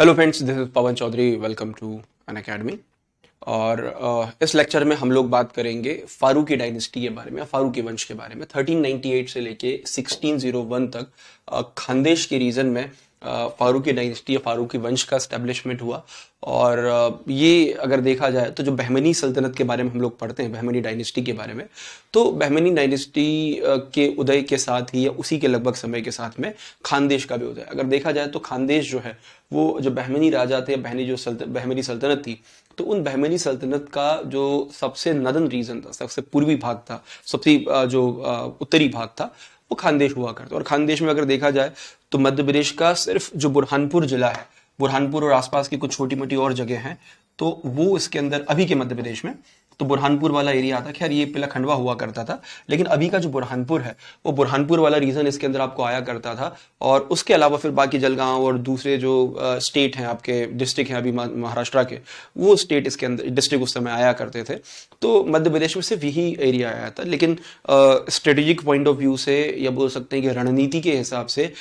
hello friends this is Pawan Chaudhary welcome to Unacademy और इस lecture में हम लोग बात करेंगे फारूकी डायनेस्टी के बारे में फारूकी वंश के बारे में 1398 से लेके 1601 तक खानदेश के रीजन में फारूकी डाइनेस्टी या फारूकी वंश का स्टैब्लिशमेंट हुआ और ये अगर देखा जाए तो जो बहमनी सल्तनत के बारे में हम लोग पढ़ते हैं बहमनी डाइनेस्टी के बारे में तो बहमनी डायनेस्टी के उदय के साथ ही या उसी के लगभग समय के साथ में खानदेश का भी उदय अगर देखा जाए तो खानदेश जो है वो जो बहमनी राजा थे बहनी जो सल्त बहमनी सल्तनत थी तो उन बहमनी सल्तनत का जो सबसे नदन रीजन था सबसे पूर्वी भाग था सबसे जो उत्तरी भाग था वो खानदेश हुआ करता और खानदेश में अगर देखा जाए तो मध्य प्रदेश का सिर्फ जो बुरहानपुर जिला है बुरहानपुर और आसपास की कुछ छोटी मोटी और जगह हैं तो वो इसके अंदर अभी के मध्य प्रदेश में तो बुरहानपुर वाला एरिया आता खैर ये पहला खंडवा हुआ करता था लेकिन अभी का जो बुरहानपुर है वो बुरहानपुर वाला रीजन इसके अंदर आपको आया करता था और उसके अलावा फिर बाकी जलगांव और दूसरे जो स्टेट हैं आपके डिस्ट्रिक्ट हैं अभी महाराष्ट्र के वो स्टेट इसके अंदर डिस्ट्रिक्ट उस समय आया करते थे तो मध्य प्रदेश में सिर्फ यही एरिया आया था लेकिन स्ट्रेटेजिक पॉइंट ऑफ व्यू से या बोल सकते हैं कि रणनीति के हिसाब से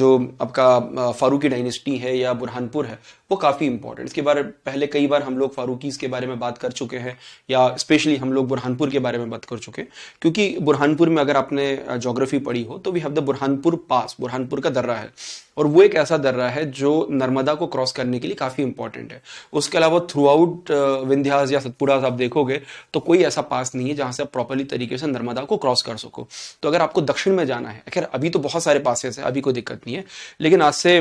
जो आपका फारूकी डायनेस्टी है या बुरहानपुर है वो काफ़ी इंपॉर्टेंट इसके बारे पहले कई बार हम लोग फारूकीज़ के बारे में बात कर चुके हैं या स्पेशली हम लोग बुरहानपुर के बारे में बात कर चुके हैं क्योंकि बुरहानपुर में अगर आपने जोग्राफी पढ़ी हो तो we have the Burhanpur pass Burhanpur का दर्रा है और वो एक ऐसा दर्रा है जो नर्मदा को क्रॉस करने के लिए काफ़ी इंपॉर्टेंट है उसके अलावा थ्रू आउट विंध्यास या सतपुरास आप देखोगे तो कोई ऐसा पास नहीं है जहाँ से आप प्रॉपरली तरीके से नर्मदा को क्रॉस कर सको तो अगर आपको दक्षिण में जाना है खैर अभी तो बहुत सारे पासेस हैं अभी कोई दिक्कत नहीं है लेकिन आज से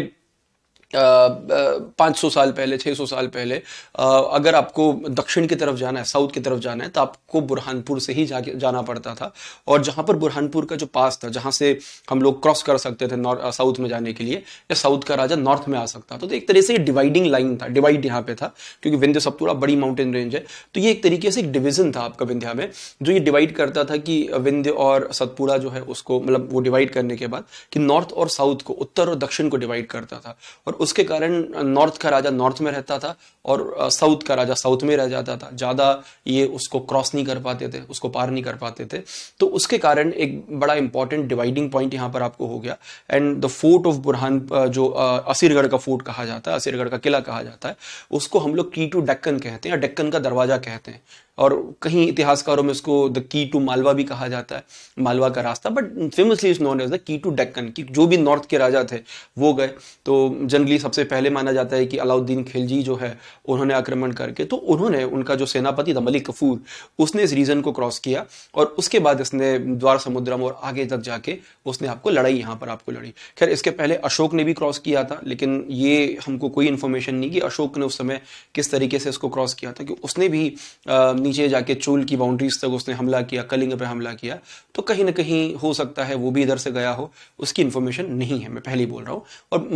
पाँच सौ साल पहले छः सौ साल पहले अगर आपको दक्षिण की तरफ जाना है साउथ की तरफ जाना है तो आपको बुरहानपुर से ही जाके जाना पड़ता था और जहाँ पर बुरहानपुर का जो पास था जहाँ से हम लोग क्रॉस कर सकते थे साउथ में जाने के लिए या साउथ का राजा नॉर्थ में आ सकता था तो एक तरह से डिवाइडिंग लाइन था डिवाइड यहाँ पे था क्योंकि विंध्य सप्तूरा बड़ी माउंटेन रेंज है तो ये एक तरीके से एक डिविजन था आपका विंध्या में जो ये डिवाइड करता था कि विंध्य और सतपुरा जो है उसको मतलब वो डिवाइड करने के बाद कि नॉर्थ और साउथ को उत्तर और दक्षिण को डिवाइड करता था और उसके कारण नॉर्थ का राजा नॉर्थ में रहता था और साउथ का राजा साउथ में रह जाता था ज़्यादा ये उसको क्रॉस नहीं कर पाते थे उसको पार नहीं कर पाते थे तो उसके कारण एक बड़ा इंपॉर्टेंट डिवाइडिंग पॉइंट यहाँ पर आपको हो गया and the fort of Burhan जो असीरगढ़ का फोर्ट कहा जाता है असीरगढ़ का किला कहा जाता है उसको हम लोग की टू डक्कन कहते हैं या डक्कन का दरवाज़ा कहते हैं और कहीं इतिहासकारों में उसको द की टू मालवा भी कहा जाता है मालवा का रास्ता but famously is known as the key to Deccan की जो भी नॉर्थ के राजा थे वो गए तो जनरली सबसे पहले माना जाता है कि अलाउद्दीन खिलजी जो है उन्होंने आक्रमण करके तो उन्होंने उनका जो सेनापति था मलिक कफूर उसने इस रीजन को क्रॉस किया और उसके बाद इसने द्वार समुद्रम और आगे तक जाके उसने आपको लड़ाई यहाँ पर आपको लड़ी खैर इसके पहले अशोक ने भी क्रॉस किया था लेकिन ये हमको कोई इन्फॉर्मेशन नहीं कि अशोक ने उस समय किस तरीके से इसको क्रॉस किया था कि उसने भी आ, नीचे जाके चूल की बाउंड्रीज तक उसने हमला किया कलिंग पर हमला किया तो कहीं ना कहीं हो सकता है वो भी इधर से गया हो उसकी इन्फॉर्मेशन नहीं है मैं पहले ही बोल रहा हूँ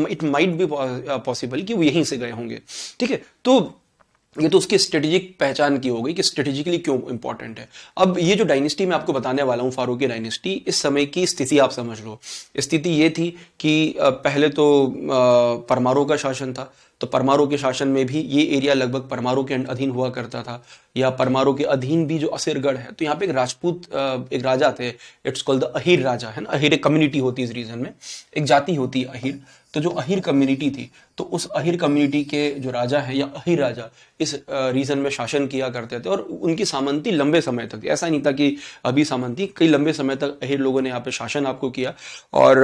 और इट माइट भी पॉसिबल कि वो यहीं से गए होंगे ठीक है तो ये तो उसकी स्ट्रेटेजिक पहचान की हो गई कि स्ट्रेटेजिकली क्यों इंपॉर्टेंट है अब ये जो डायनेस्टी मैं आपको बताने वाला हूँ फारूकी डायनेस्टी इस समय की स्थिति आप समझ लो स्थिति ये थी कि पहले तो परमारों का शासन था तो परमारों के शासन में भी ये एरिया लगभग परमारों के अधीन हुआ करता था या परमारों के अधीन भी जो असिरगढ़ है तो यहाँ पे एक राजपूत एक राजा थे it's called the Ahir raja है ना अहिर एक कम्युनिटी होती है इस रीजन में एक जाति होती है अहिर तो जो अहिर कम्युनिटी थी तो उस अहिर कम्युनिटी के जो राजा हैं या अहिर राजा इस रीजन में शासन किया करते थे और उनकी सामंती लंबे समय तक ऐसा नहीं था कि अभी सामंती कई लंबे समय तक अहिर लोगों ने यहाँ पे शासन आपको किया और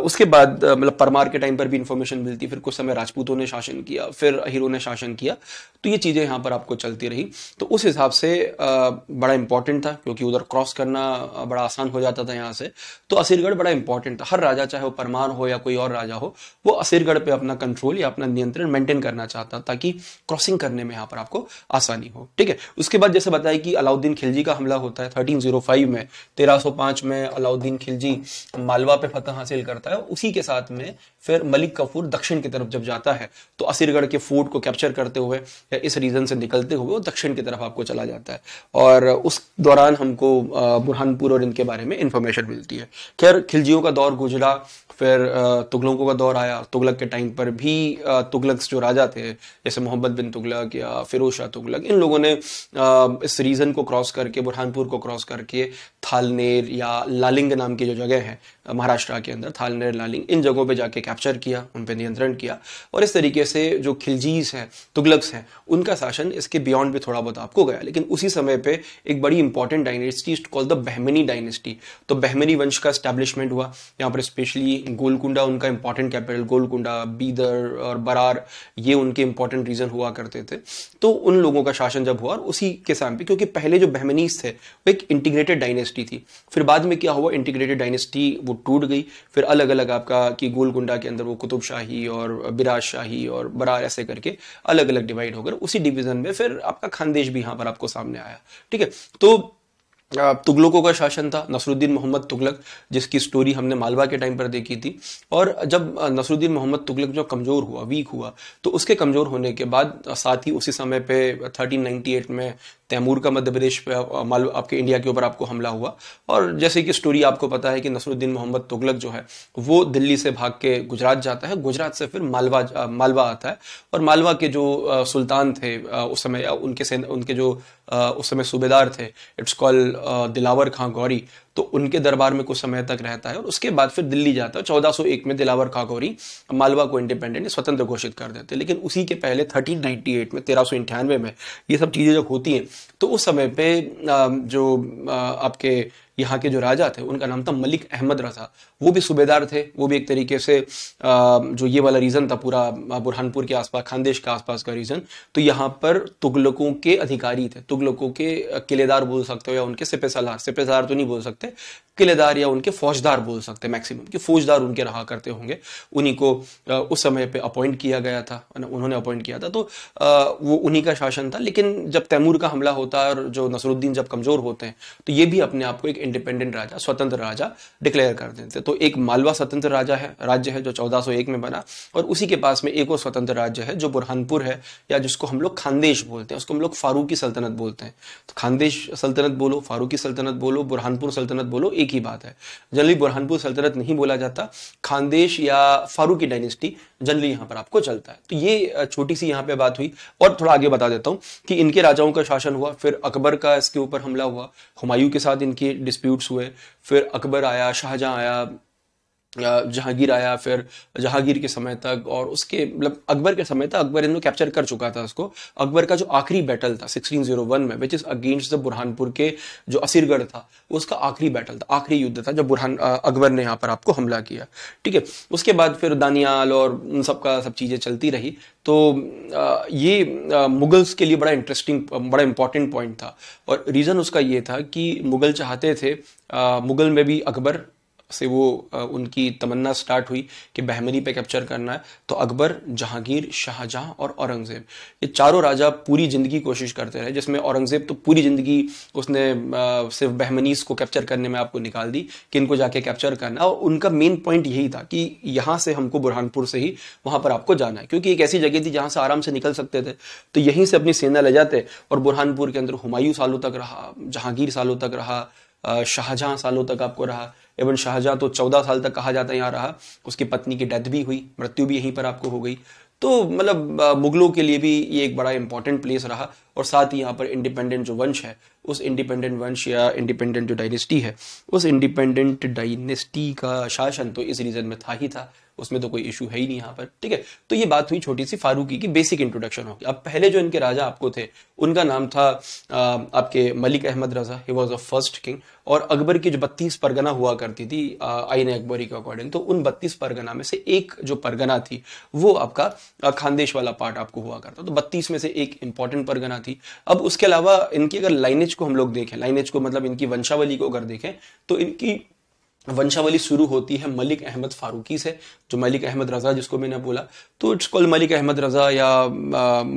उसके बाद मतलब परमार के टाइम पर भी इंफॉर्मेशन मिलती फिर कुछ समय राजपूतों ने शासन किया फिर अहिरों ने शासन किया तो ये चीज़ें यहाँ पर आपको चलती रही तो तो उस हिसाब से बड़ा इंपॉर्टेंट था क्योंकि उधर क्रॉस करना बड़ा आसान हो जाता था यहाँ से तो असीरगढ़ बड़ा इंपॉर्टेंट था हर राजा चाहे वो परमार हो या कोई और राजा हो वो असीरगढ़ पे अपना कंट्रोल या अपना नियंत्रण मेंटेन करना चाहता ताकि क्रॉसिंग करने में यहाँ पर आपको आसानी हो ठीक है उसके बाद जैसे बताया कि अलाउद्दीन खिलजी का हमला होता है थर्टीन oh में तेरह में अलाउद्दीन खिलजी मालवा पे फतह हासिल करता है उसी के साथ में फिर मलिक कफूर दक्षिण की तरफ जब जाता है तो असीरगढ़ के फोर्ट को कैप्चर करते हुए या इस रीजन से निकलते हुए वो दक्षिण की तरफ आपको चला जाता है और उस दौरान हमको बुरहानपुर और इनके बारे में इंफॉर्मेशन मिलती है खैर खिलजियों का दौर गुजरा फिर तुगलकों का दौर आया तुगलक के टाइम पर भी तुगलक जो राजा थे जैसे मोहम्मद बिन तुगलक या फिरोज शाह तुगलक इन लोगों ने इस रीज़न को क्रॉस करके बुरहानपुर को क्रॉस करके थालनेर या लालिंग नाम की जो जगह है महाराष्ट्र के अंदर थालनेर लालिंग इन जगहों पे जाके कैप्चर किया उन पर नियंत्रण किया और इस तरीके से जो खिलजीज हैं तुगलक्स हैं उनका शासन इसके बियॉन्ड भी थोड़ा बहुत पता आपको गया लेकिन उसी समय पे एक बड़ी important dynasty is called the Bahmani dynasty तो बहमनी वंश का स्टैब्लिशमेंट हुआ यहाँ पर स्पेशली गोलकुंडा उनका इंपॉर्टेंट कैपिटल गोलकुंडा बीदर और बरार ये उनके इंपॉर्टेंट रीजन हुआ करते थे तो उन लोगों का शासन जब हुआ और उसी के समय पे क्योंकि पहले जो बहमनीस थे वो एक इंटीग्रेटेड डायनेस्टी थी फिर बाद में क्या हुआ इंटीग्रेटेड डायनेस्टी वो टूट गई फिर अलग अलग आपका कि गोलकुंडा के अंदर वो कुतुब शाही और बिराज शाही और बरार ऐसे करके अलग अलग डिवाइड होकर उसी डिवीजन में फिर आपका खानदेश संदेश भी यहां पर आपको सामने आया ठीक है तो तुगलकों का शासन था नसरुद्दीन मोहम्मद तुगलक जिसकी स्टोरी हमने मालवा के टाइम पर देखी थी और जब नसरुद्दीन मोहम्मद तुगलक जो कमज़ोर हुआ वीक हुआ तो उसके कमज़ोर होने के बाद साथ ही उसी समय पे 1398 में तैमूर का मध्य प्रदेश पे मालू आपके इंडिया के ऊपर आपको हमला हुआ और जैसे कि स्टोरी आपको पता है कि नसरुद्दीन मोहम्मद तुगलक जो है वो दिल्ली से भाग के गुजरात जाता है गुजरात से फिर मालवा मालवा आता है और मालवा के जो सुल्तान थे उस समय उनके से उनके जो उस समय सूबेदार थे इट्स कॉल दिलावर खां गौरी तो उनके दरबार में कुछ समय तक रहता है और उसके बाद फिर दिल्ली जाता है चौदह एक में दिलावर खाकोरी मालवा को इंडिपेंडेंट स्वतंत्र घोषित कर देते हैं लेकिन उसी के पहले थर्टीन में तेरह में ये सब चीज़ें जब होती हैं तो उस समय पे जो आपके यहाँ के जो राजा थे उनका नाम था मलिक अहमद रजा वो भी सूबेदार थे वो भी एक तरीके से जो ये वाला रीज़न था पूरा बुरहानपुर के आसपास खानदेश के आसपास का रीज़न तो यहाँ पर तुगलकों के अधिकारी थे तुगलकों के किलेदार बोल सकते हो या उनके सिपेसलार सिपेसलार तो नहीं बोल सकते किलेदार या उनके फौजदार बोल सकते मैक्सिमम कि फौजदार उनके रहा करते होंगे उन्हीं को उस समय पे अपॉइंट किया गया था उन्होंने अपॉइंट किया था तो वो उन्हीं का शासन था लेकिन जब तैमूर का हमला होता है और जो नसरुद्दीन जब कमज़ोर होते हैं तो ये भी अपने आप को एक इंडिपेंडेंट राजा स्वतंत्र राजा डिक्लेयर कर देते तो एक मालवा स्वतंत्र राजा है राज्य है जो 1401 में बना और उसी के पास में एक और स्वतंत्र राज्य है जो बुरहानपुर है या जिसको हम लोग खानदेश बोलते हैं उसको हम लोग फारूकी सल्तनत बोलते हैं तो खानदेश सल्तनत बोलो फारूकी सल्तनत बोलो बुरहानपुर सल्तनत बोलो एक ही बात है जनरली बुरहानपुर सल्तनत नहीं बोला जाता खानदेश या फारूकी डायनेस्टी जनरली यहाँ पर आपको चलता है तो ये छोटी सी यहाँ पे बात हुई और थोड़ा आगे बता देता हूँ कि इनके राजाओं का शासन हुआ फिर अकबर का इसके ऊपर हमला हुआ हुमायूं के साथ इनकी डिस्प्यूट्स हुए फिर अकबर आया शाहजहाँ आया जहांगीर आया फिर जहांगीर के समय तक और उसके मतलब अकबर के समय तक अकबर इनको कैप्चर कर चुका था उसको अकबर का जो आखिरी बैटल था 1601 में which is against the Burhanpur के जो असीरगढ़ था उसका आखिरी बैटल था आखिरी युद्ध था जब बुरहान अकबर ने यहाँ पर आपको हमला किया ठीक है उसके बाद फिर दानियाल और उन सब सब चीज़ें चलती रही तो ये मुगल्स के लिए बड़ा इंटरेस्टिंग बड़ा इंपॉर्टेंट पॉइंट था और रीज़न उसका ये था कि मुगल चाहते थे मुगल में भी अकबर से वो उनकी तमन्ना स्टार्ट हुई कि बहमनी पे कैप्चर करना है तो अकबर जहांगीर शाहजहां और औरंगजेब ये चारों राजा पूरी ज़िंदगी कोशिश करते रहे जिसमें औरंगजेब तो पूरी ज़िंदगी उसने सिर्फ बहमनीस को कैप्चर करने में आपको निकाल दी कि इनको जाके कैप्चर करना और उनका मेन पॉइंट यही था कि यहाँ से हमको बुरहानपुर से ही वहाँ पर आपको जाना है क्योंकि एक ऐसी जगह थी जहाँ से आराम से निकल सकते थे तो यहीं से अपनी सेना ले जाते और बुरहानपुर के अंदर हुमायूं सालों तक रहा जहांगीर सालों तक रहा शाहजहां सालों तक आपको रहा इवन शाहजहाँ तो चौदह साल तक कहा जाता है यहाँ रहा उसकी पत्नी की डेथ भी हुई मृत्यु भी यहीं पर आपको हो गई तो मतलब मुगलों के लिए भी ये एक बड़ा इंपॉर्टेंट प्लेस रहा और साथ ही यहाँ पर इंडिपेंडेंट जो वंश है उस इंडिपेंडेंट वंश या इंडिपेंडेंट जो डायनेस्टी है उस इंडिपेंडेंट डायनेस्टी का शासन तो इस रीजन में था ही था उसमें तो कोई इशू है ही नहीं यहाँ पर ठीक है तो ये बात हुई छोटी सी फारूकी की बेसिक इंट्रोडक्शन होगी अब पहले जो इनके राजा आपको थे उनका नाम था आ, आपके Malik Ahmad Raja he was a first king और अकबर की जो बत्तीस परगना हुआ करती थी आईन अकबरी के अकॉर्डिंग तो उन बत्तीस परगना में से एक जो परगना थी वो आपका खानदेश वाला पार्ट आपको हुआ करता तो बत्तीस में से एक इंपॉर्टेंट परगना थी अब उसके अलावा इनकी अगर लाइनेज को हम लोग देखें लाइनेज को मतलब इनकी वंशावली को अगर देखें तो इनकी वंशावली शुरू होती है मलिक अहमद फारूकी से जो मलिक अहमद रज़ा जिसको मैंने बोला तो इट्स कॉल मलिक अहमद रज़ा या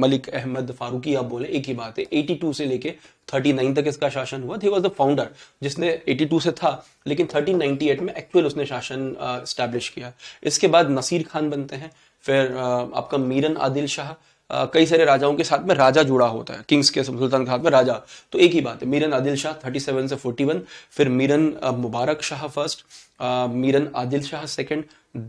मलिक अहमद फारूकी आप बोले एक ही बात है 82 से लेके 39 तक इसका शासन हुआ थी वॉज द फाउंडर जिसने 82 से था लेकिन 1398 में एक्चुअल उसने शासन स्टैब्लिश किया इसके बाद नसीर खान बनते हैं फिर आपका मीरन आदिल शाह कई सारे राजाओं के साथ में राजा जुड़ा होता है किंग्स के सुल्तान के साथ में राजा तो एक ही बात है मीरन आदिल शाह थर्टी सेवन से फोर्टी वन फिर मीरन मुबारक शाह फर्स्ट मीरन आदिल शाह सेकेंड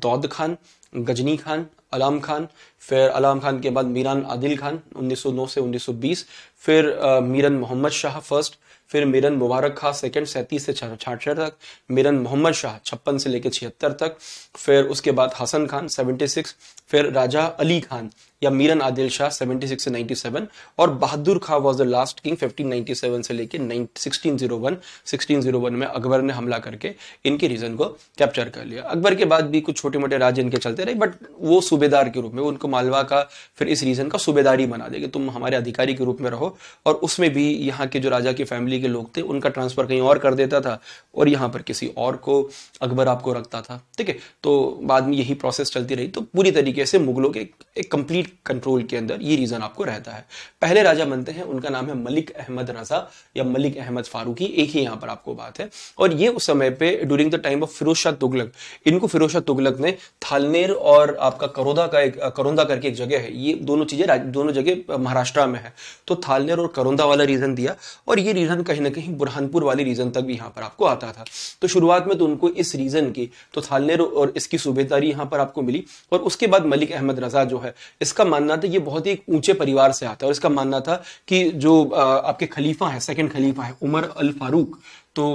दौद खान गजनी खान अलाम खान फिर अलाम खान के बाद मीरान आदिल खान 1909 से 1920 फिर मीरन मोहम्मद शाह फर्स्ट फिर मीरन मुबारक खान सेकंड सैंतीस से छाछठ तक मीरन मोहम्मद शाह छप्पन से लेकर छिहत्तर तक फिर उसके बाद हसन खान सेवेंटी सिक्स फिर राजा अली खान या मीरन आदिल शाह 76 से 97 और Bahadur Khan was the last king 1597 से लेके 1601 1601 में अकबर ने हमला करके इनके रीजन को कैप्चर कर लिया अकबर के बाद भी कुछ छोटे मोटे राज्य इनके चलते रहे बट वो सूबेदार के रूप में उनको मालवा का फिर इस रीजन का सूबेदारी बना देगा तुम हमारे अधिकारी के रूप में रहो और उसमें भी यहाँ के जो राजा की फैमिली के लोग थे उनका ट्रांसफर कहीं और कर देता था और यहाँ पर किसी और को अकबर आपको रखता था ठीक है तो बाद में यही प्रोसेस चलती रही तो पूरी तरीके से मुगलों के एक कंप्लीट कंट्रोल के अंदर ये रीजन आपको रहता है पहले राजा बनते हैं उनका नाम है मलिक अहमद रजा या मलिक अहमद फारूकी एक ही यहाँ पर आपको बात है और ये उस समय पे during the time of Firoz Shah Tughlaq इनको फिरोज शाह तुगलक ने थालनेर और आपका करोदा का एक करोंदा करके एक जगह है ये दोनों चीजें दोनों जगह महाराष्ट्र में है तो थालनेर और करोंदा वाला रीजन दिया और ये रीजन कहीं ना कहीं बुरहानपुर वाले रीजन तक भी यहाँ पर आपको आता था तो शुरुआत में तो उनको इस रीजन की तो थालनेर और इसकी सूबेदारी यहाँ पर आपको मिली और उसके बाद मलिक अहमद रजा जो है इसका इसका मानना था ये बहुत ही ऊंचे परिवार से आता है और इसका मानना था कि जो आपके खलीफा है सेकंड खलीफा है उमर अल फारूक तो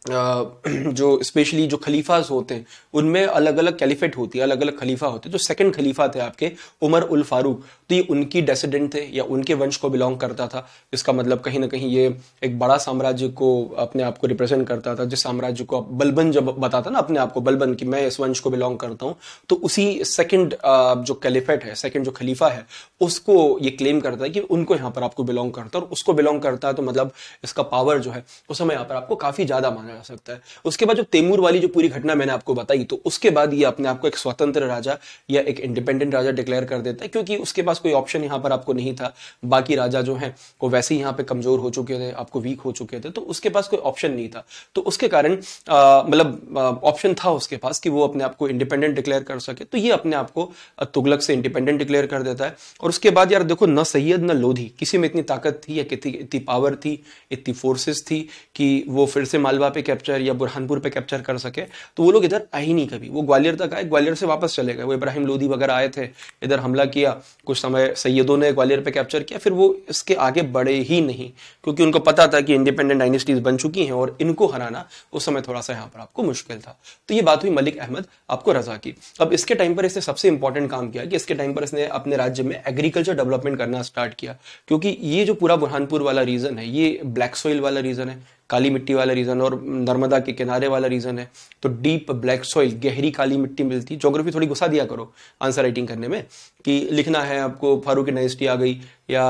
जो स्पेशली जो खलीफाज होते हैं उनमें अलग अलग कैलिफेट होती है अलग अलग खलीफा होते हैं जो सेकंड खलीफा थे आपके उमर उल फारूक तो ये उनकी डेसिडेंट थे या उनके वंश को बिलोंग करता था इसका मतलब कहीं ना कहीं ये एक बड़ा साम्राज्य को अपने आप को रिप्रेजेंट करता था जिस साम्राज्य को बलबन जब बताता ना अपने आप को बलबन की मैं इस वंश को बिलोंग करता हूँ तो उसी सेकेंड जो कैलिफेट है सेकेंड जो खलीफा है उसको ये क्लेम करता है कि उनको यहाँ पर आपको बिलोंग करता है और उसको बिलोंग करता है तो मतलब इसका पावर जो है उस समय यहाँ पर आपको काफ़ी ज़्यादा माना माना जा सकता है उसके बाद जो तेमूर वाली जो पूरी घटना मैंने आपको बताई तो उसके बाद ये अपने आपको एक स्वतंत्र राजा या एक इंडिपेंडेंट राजा डिक्लेयर कर देता है क्योंकि उसके पास कोई ऑप्शन यहाँ पर आपको नहीं था बाकी राजा जो है वो वैसे ही यहाँ पे कमजोर हो चुके थे आपको वीक हो चुके थे तो उसके पास कोई ऑप्शन नहीं था तो उसके कारण मतलब ऑप्शन था उसके पास कि वो अपने आप को इंडिपेंडेंट डिक्लेयर कर सके तो ये अपने आप को तुगलक से इंडिपेंडेंट डिक्लेयर कर देता है और उसके बाद यार देखो न सैयद न लोधी किसी में इतनी ताकत थी या कितनी इतनी पावर थी इतनी फोर्सेस थी कि वो फिर से मालवा पे पे कैप्चर या बुरहानपुर पे कैप्चर कर सके तो वो लोग इधर आए ही नहीं कभी वो ग्वालियर तक आए ग्वालियर से वापस चले गए वो इब्राहिम लोधी वगैरह आए थे इधर हमला किया कुछ समय सैयदों ने ग्वालियर पे कैप्चर किया फिर वो इसके आगे बढ़े ही नहीं क्योंकि उनको पता था कि इंडिपेंडेंट डाइनेस्टीज बन चुकी हैं और इनको हराना उस समय थोड़ा सा यहाँ पर आपको मुश्किल था तो ये बात हुई मलिक अहमद आपको रजा की अब इसके टाइम पर इसने सबसे इंपॉर्टेंट काम किया कि इसके टाइम पर इसने अपने राज्य में एग्रीकल्चर डेवलपमेंट करना स्टार्ट किया क्योंकि ये जो पूरा बुरहानपुर वाला रीजन है ये ब्लैक सॉइल वाला रीजन है काली मिट्टी वाला रीज़न और नर्मदा के किनारे वाला रीज़न है तो डीप ब्लैक सॉइल गहरी काली मिट्टी मिलती जोग्राफी थोड़ी घुसा दिया करो आंसर राइटिंग करने में कि लिखना है आपको फारूक डाइनेस्टी आ गई या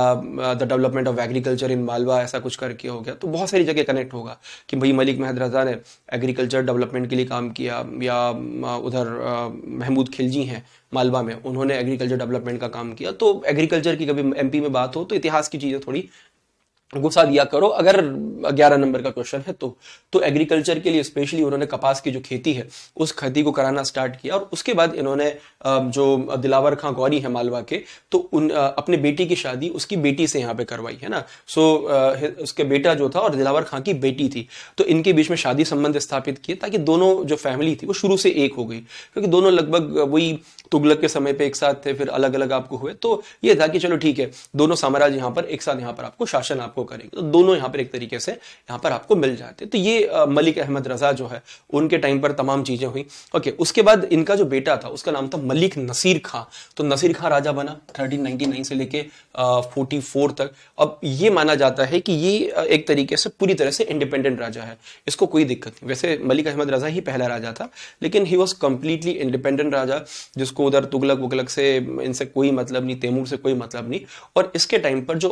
the development of agriculture in Malwa ऐसा कुछ करके हो गया तो बहुत सारी जगह कनेक्ट होगा कि भाई मलिक महद रजा ने एग्रीकल्चर डेवलपमेंट के लिए काम किया या uh, उधर uh, महमूद खिलजी हैं मालवा में उन्होंने एग्रीकल्चर डेवलपमेंट का काम किया तो एग्रीकल्चर की कभी एमपी में बात हो तो इतिहास की चीज़ें थोड़ी गुस्सा दिया करो अगर ग्यारह नंबर का क्वेश्चन है तो तो एग्रीकल्चर के लिए स्पेशली उन्होंने कपास की जो खेती है उस खेती को कराना स्टार्ट किया और उसके बाद इन्होंने जो दिलावर खां गौरी है मालवा के तो उन अपने बेटी की शादी उसकी बेटी से यहाँ पे करवाई है ना सो उसके बेटा जो था और दिलावर खां की बेटी थी तो इनके बीच में शादी संबंध स्थापित किए ताकि दोनों जो फैमिली थी वो शुरू से एक हो गई क्योंकि दोनों लगभग वही तुगलक के समय पे एक साथ थे फिर अलग अलग आपको हुए तो ये था कि चलो ठीक है दोनों साम्राज्य यहाँ पर एक साथ यहाँ पर आपको शासन आपको करेंगे तो दोनों यहाँ पर एक तरीके से यहाँ पर आपको मिल जाते तो ये मलिक अहमद रजा जो है उनके टाइम पर तमाम चीजें हुई ओके उसके बाद इनका जो बेटा था उसका नाम था मलिक नसीर खां तो नसीर खां राजा बना थर्टीन से लेके फोर्टी तक अब ये माना जाता है कि ये एक तरीके से पूरी तरह से इंडिपेंडेंट राजा है इसको कोई दिक्कत नहीं वैसे मलिक अहमद रजा ही पहला राजा था लेकिन he was completely independent raja जिसको उसको उधर तुगलक वगलक से इनसे कोई मतलब नहीं तैमूर से कोई मतलब नहीं और इसके टाइम पर जो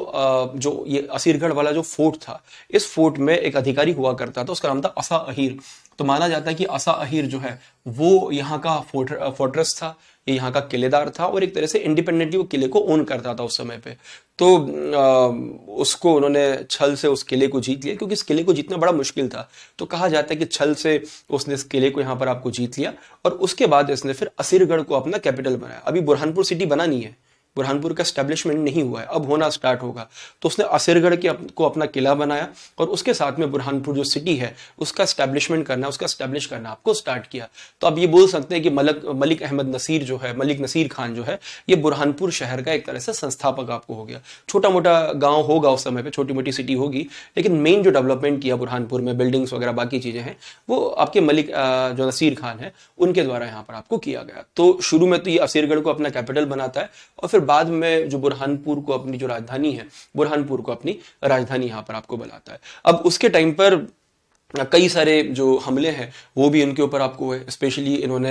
जो ये असीरगढ़ वाला जो फोर्ट था इस फोर्ट में एक अधिकारी हुआ करता था उसका नाम था असा अहिर तो माना जाता है कि असा अहिर जो है वो यहाँ का फोर्ट्रेस था ये यहाँ का किलेदार था और एक तरह से इंडिपेंडेंटली वो किले को ओन करता था उस समय पे तो आ, उसको उन्होंने छल से उस किले को जीत लिया क्योंकि इस किले को जीतना बड़ा मुश्किल था तो कहा जाता है कि छल से उसने इस किले को यहाँ पर आपको जीत लिया और उसके बाद इसने फिर असीरगढ़ को अपना कैपिटल बनाया अभी बुरहानपुर सिटी बना नहीं है बुरहानपुर का स्टैब्लिशमेंट नहीं हुआ है अब होना स्टार्ट होगा तो उसने असिरगढ़ के अप, को अपना किला बनाया और उसके साथ में बुरहानपुर जो सिटी है उसका स्टैब्लिशमेंट करना उसका स्टैब्लिश करना आपको स्टार्ट किया तो आप ये बोल सकते हैं कि मलक मलिक अहमद नसीर जो है मलिक नसीर खान जो है ये बुरहानपुर शहर का एक तरह से संस्थापक आपको हो गया छोटा मोटा गाँव होगा उस समय पर छोटी मोटी सिटी होगी लेकिन मेन जो डेवलपमेंट किया बुरहानपुर में बिल्डिंग्स वगैरह बाकी चीज़ें हैं वो आपके मलिक जो नसीर खान है उनके द्वारा यहाँ पर आपको किया गया तो शुरू में तो ये असीरगढ़ को अपना कैपिटल बनाता है और फिर बाद में जो बुरहानपुर को अपनी जो राजधानी है बुरहानपुर को अपनी राजधानी यहाँ पर आपको बनाता है अब उसके टाइम पर कई सारे जो हमले हैं वो भी इनके ऊपर आपको हुए स्पेशली इन्होंने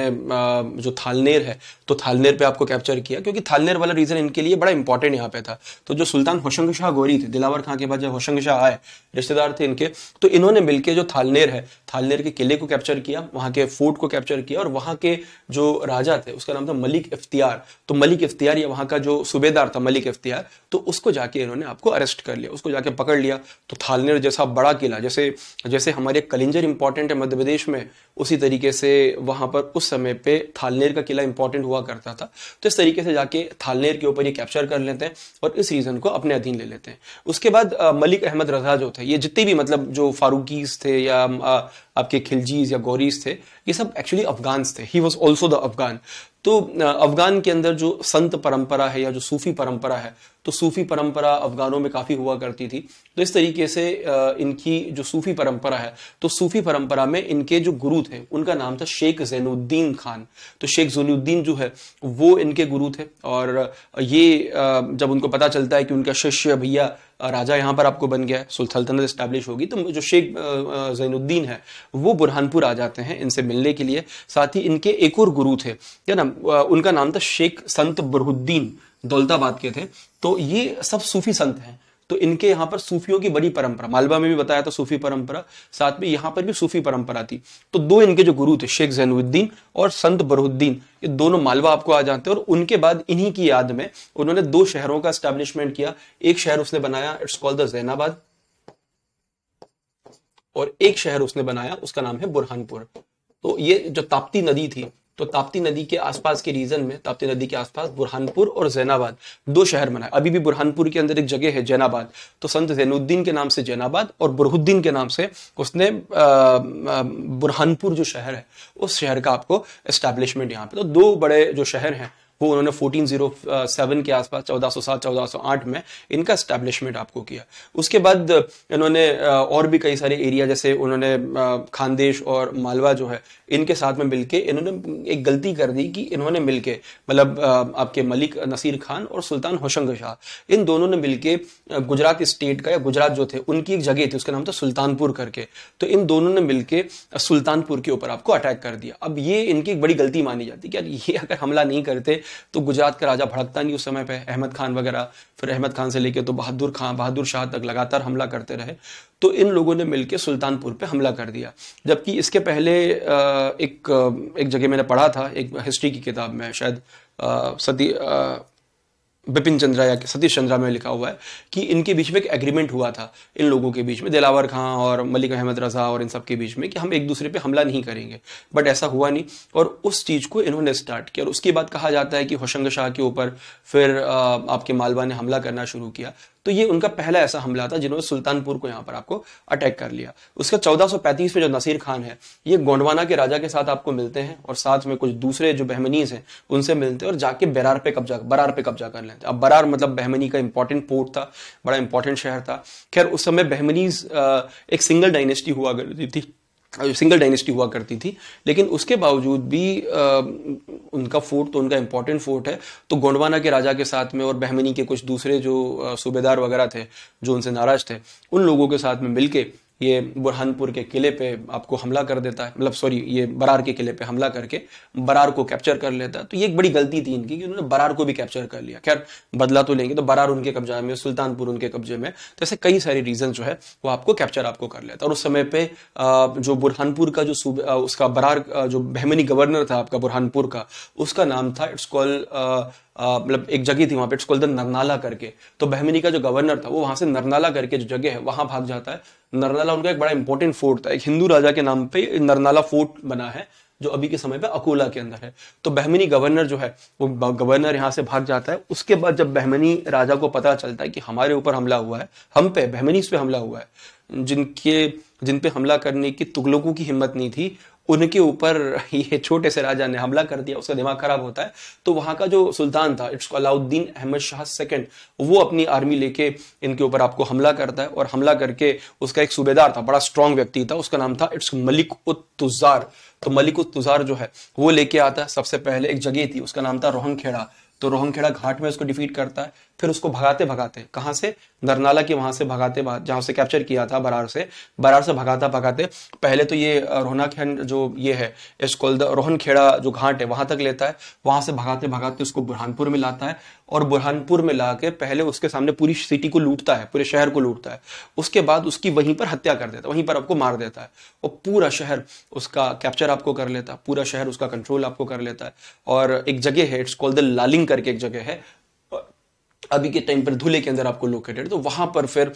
जो थालनेर है तो थालनेर पे आपको कैप्चर किया क्योंकि थालनेर वाला रीज़न इनके लिए बड़ा इंपॉर्टेंट यहाँ पे था तो जो सुल्तान होशंग शाह गोरी थे दिलावर खां के बाद जब होशंग शाह आए रिश्तेदार थे इनके तो इन्होंने मिलकर जो थालनेर है थालनेर के किले को कैप्चर किया वहाँ के फोर्ट को कैप्चर किया और वहाँ के जो राजा थे उसका नाम था मलिक इफ्तियार तो मलिक इफ्तियार या वहाँ का जो सूबेदार था मलिक इफ्तियार तो उसको जाके इन्होंने आपको अरेस्ट कर लिया उसको जाके पकड़ लिया तो थालनेर जैसा बड़ा किला जैसे जैसे हमारे कलिंजर इंपॉर्टेंट है मध्य प्रदेश में उसी तरीके से वहाँ पर उस समय पे थालनेर का किला इंपॉर्टेंट हुआ करता था तो इस तरीके से जाके थालनेर के ऊपर ये कैप्चर कर लेते हैं और इस रीजन को अपने अधीन ले लेते हैं उसके बाद मलिक अहमद रजा जो थे ये जितने भी मतलब जो फारूकीज थे या आपके खिलजीज या गौरीज थे ये सब एक्चुअली अफगान्स थे he was also the Afghan तो अफगान के अंदर जो संत परंपरा है या जो सूफी परंपरा है तो सूफ़ी परंपरा अफ़गानों में काफ़ी हुआ करती थी तो इस तरीके से इनकी जो सूफ़ी परंपरा है तो सूफ़ी परंपरा में इनके जो गुरु थे उनका नाम था शेख जैनुद्दीन खान तो शेख जैनुद्दीन जो है वो इनके गुरु थे और ये जब उनको पता चलता है कि उनका शिष्य भैया राजा यहाँ पर आपको बन गया है सुल्तनत इस्टेब्लिश होगी तो जो शेख जैनुद्दीन है वो बुरहानपुर आ जाते हैं इनसे मिलने के लिए साथ ही इनके एक और गुरु थे ना उनका नाम था शेख संत बुरहुद्दीन दौलताबाद के थे तो ये सब सूफी संत हैं तो इनके यहाँ पर सूफियों की बड़ी परंपरा मालवा में भी बताया था सूफी परंपरा साथ में यहाँ पर भी सूफी परंपरा थी तो दो इनके जो गुरु थे शेख जैनुद्दीन और संत बरहुद्दीन ये दोनों मालवा आपको आ जाते हैं और उनके बाद इन्हीं की याद में उन्होंने दो शहरों का स्टैब्लिशमेंट किया एक शहर उसने बनाया इट्स कॉल्ड द जैनाबाद और एक शहर उसने बनाया उसका नाम है बुरहानपुर तो ये जो ताप्ती नदी थी तो ताप्ती नदी के आसपास के रीजन में ताप्ती नदी के आसपास बुरहानपुर और जैनाबाद दो शहर बनाए अभी भी बुरहानपुर के अंदर एक जगह है जैनाबाद तो संत जैनुद्दीन के नाम से जैनाबाद और बुरहुद्दीन के नाम से उसने बुरहानपुर जो शहर है उस शहर का आपको एस्टैब्लिशमेंट यहाँ पे तो दो बड़े जो शहर हैं वो उन्होंने 1407 के आसपास 1407 1408 में इनका स्टैब्लिशमेंट आपको किया उसके बाद इन्होंने और भी कई सारे एरिया जैसे उन्होंने खानदेश और मालवा जो है इनके साथ में मिलके इन्होंने एक गलती कर दी कि इन्होंने मिलके मतलब आपके मलिक नसीर खान और सुल्तान होशंग शाह इन दोनों ने मिलके गुजरात स्टेट का या गुजरात जो थे उनकी एक जगह थी उसका नाम था सुल्तानपुर करके तो इन दोनों ने मिलके सुल्तानपुर के ऊपर आपको अटैक कर दिया अब ये इनकी एक बड़ी गलती मानी जाती है कि यार ये अगर हमला नहीं करते तो गुजरात का राजा भड़कता नहीं उस समय पर अहमद खान वगैरह फिर अहमद खान से लेकर तो बहादुर खान बहादुर शाह तक लगातार हमला करते रहे तो इन लोगों ने मिलकर सुल्तानपुर पर हमला कर दिया जबकि इसके पहले एक एक जगह मैंने पढ़ा था एक हिस्ट्री की किताब में शायद सती बिपिन चंद्रा या सतीश चंद्रा में लिखा हुआ है कि इनके बीच में एक एग्रीमेंट हुआ था इन लोगों के बीच में दिलावर खां और मलिक अहमद रजा और इन सब के बीच में कि हम एक दूसरे पे हमला नहीं करेंगे बट ऐसा हुआ नहीं और उस चीज़ को इन्होंने स्टार्ट किया और उसके बाद कहा जाता है कि होशंग शाह के ऊपर फिर आपके मालवा ने हमला करना शुरू किया तो ये उनका पहला ऐसा हमला था जिन्होंने सुल्तानपुर को यहाँ पर आपको अटैक कर लिया उसका 1435 में जो नसीर खान है ये गोंडवाना के राजा के साथ आपको मिलते हैं और साथ में कुछ दूसरे जो बहमनीज हैं उनसे मिलते हैं और जाके बरार पे कब्जा बरार पे कब्जा कर लेते हैं अब बरार मतलब बहमनी का इंपॉर्टेंट पोर्ट था बड़ा इंपॉर्टेंट शहर था खैर उस समय बहमनीज एक सिंगल डायनेस्टी हुआ करती थी सिंगल डायनेस्टी हुआ करती थी लेकिन उसके बावजूद भी आ, उनका फोर्ट तो उनका इम्पोर्टेंट फोर्ट है तो गोंडवाना के राजा के साथ में और बहमनी के कुछ दूसरे जो सूबेदार वगैरह थे जो उनसे नाराज थे उन लोगों के साथ में मिलके ये बुरहानपुर के किले पे आपको हमला कर देता है मतलब सॉरी ये बरार के किले पे हमला करके बरार को कैप्चर कर लेता है तो ये एक बड़ी गलती थी इनकी कि उन्होंने बरार को भी कैप्चर कर लिया खैर बदला तो लेंगे तो बरार उनके कब्जे में सुल्तानपुर उनके कब्जे में तो ऐसे कई सारे रीजन जो है वो आपको कैप्चर आपको कर लेता है और उस समय पे जो बुरहानपुर का जो सूबे उसका बरार जो बहमनी गवर्नर था आपका बुरहानपुर का उसका नाम था इट्स कॉल्ड मतलब एक जगह थी वहां पर इट्स कॉल्ड द नरनाला करके तो बहमिनी का जो गवर्नर था वो वहां से नरनाला करके जो जगह है वहां भाग जाता है नरनाला उनका एक बड़ा इंपॉर्टेंट फोर्ट था एक हिंदू राजा के नाम पे नरनाला फोर्ट बना है जो अभी के समय पे अकोला के अंदर है तो बहमिनी गवर्नर जो है वो गवर्नर यहाँ से भाग जाता है उसके बाद जब बहमिनी राजा को पता चलता है कि हमारे ऊपर हमला हुआ है हम पे बहमिनीस पे हमला हुआ है जिनके जिन पे हमला करने की तुगलकों की हिम्मत नहीं थी उनके ऊपर ये छोटे से राजा ने हमला कर दिया उसका दिमाग खराब होता है तो वहां का जो सुल्तान था इट्स अलाउद्दीन अहमद शाह सेकेंड वो अपनी आर्मी लेके इनके ऊपर आपको हमला करता है और हमला करके उसका एक सूबेदार था बड़ा स्ट्रांग व्यक्ति था उसका नाम था इट्स मलिक उत्तुजार तो मलिक उत्तुजार जो है वो लेके आता है सबसे पहले एक जगह थी उसका नाम था रोहनखेड़ा तो रोहनखेड़ा घाट में उसको डिफीट करता है फिर उसको भगाते भगाते कहां से नरनाला की वहां से भगाते जहां से कैप्चर किया था बरार से बरार से भगाता भगाते पहले तो ये रोहना खंड जो ये है रोहन खेड़ा जो घाट है वहां तक लेता है वहां से भगाते भगाते उसको बुरहानपुर में लाता है और बुरहानपुर में ला के पहले उसके सामने पूरी सिटी को लूटता है पूरे शहर को लूटता है उसके बाद उसकी वहीं पर हत्या कर देता है वहीं पर आपको मार देता है और पूरा शहर उसका कैप्चर आपको कर लेता है पूरा शहर उसका कंट्रोल आपको कर लेता है और एक जगह है इट्स कॉल्ड द लालिंग करके एक जगह है अभी के टाइम पर धूले के अंदर आपको लोकेटेड तो वहां पर फिर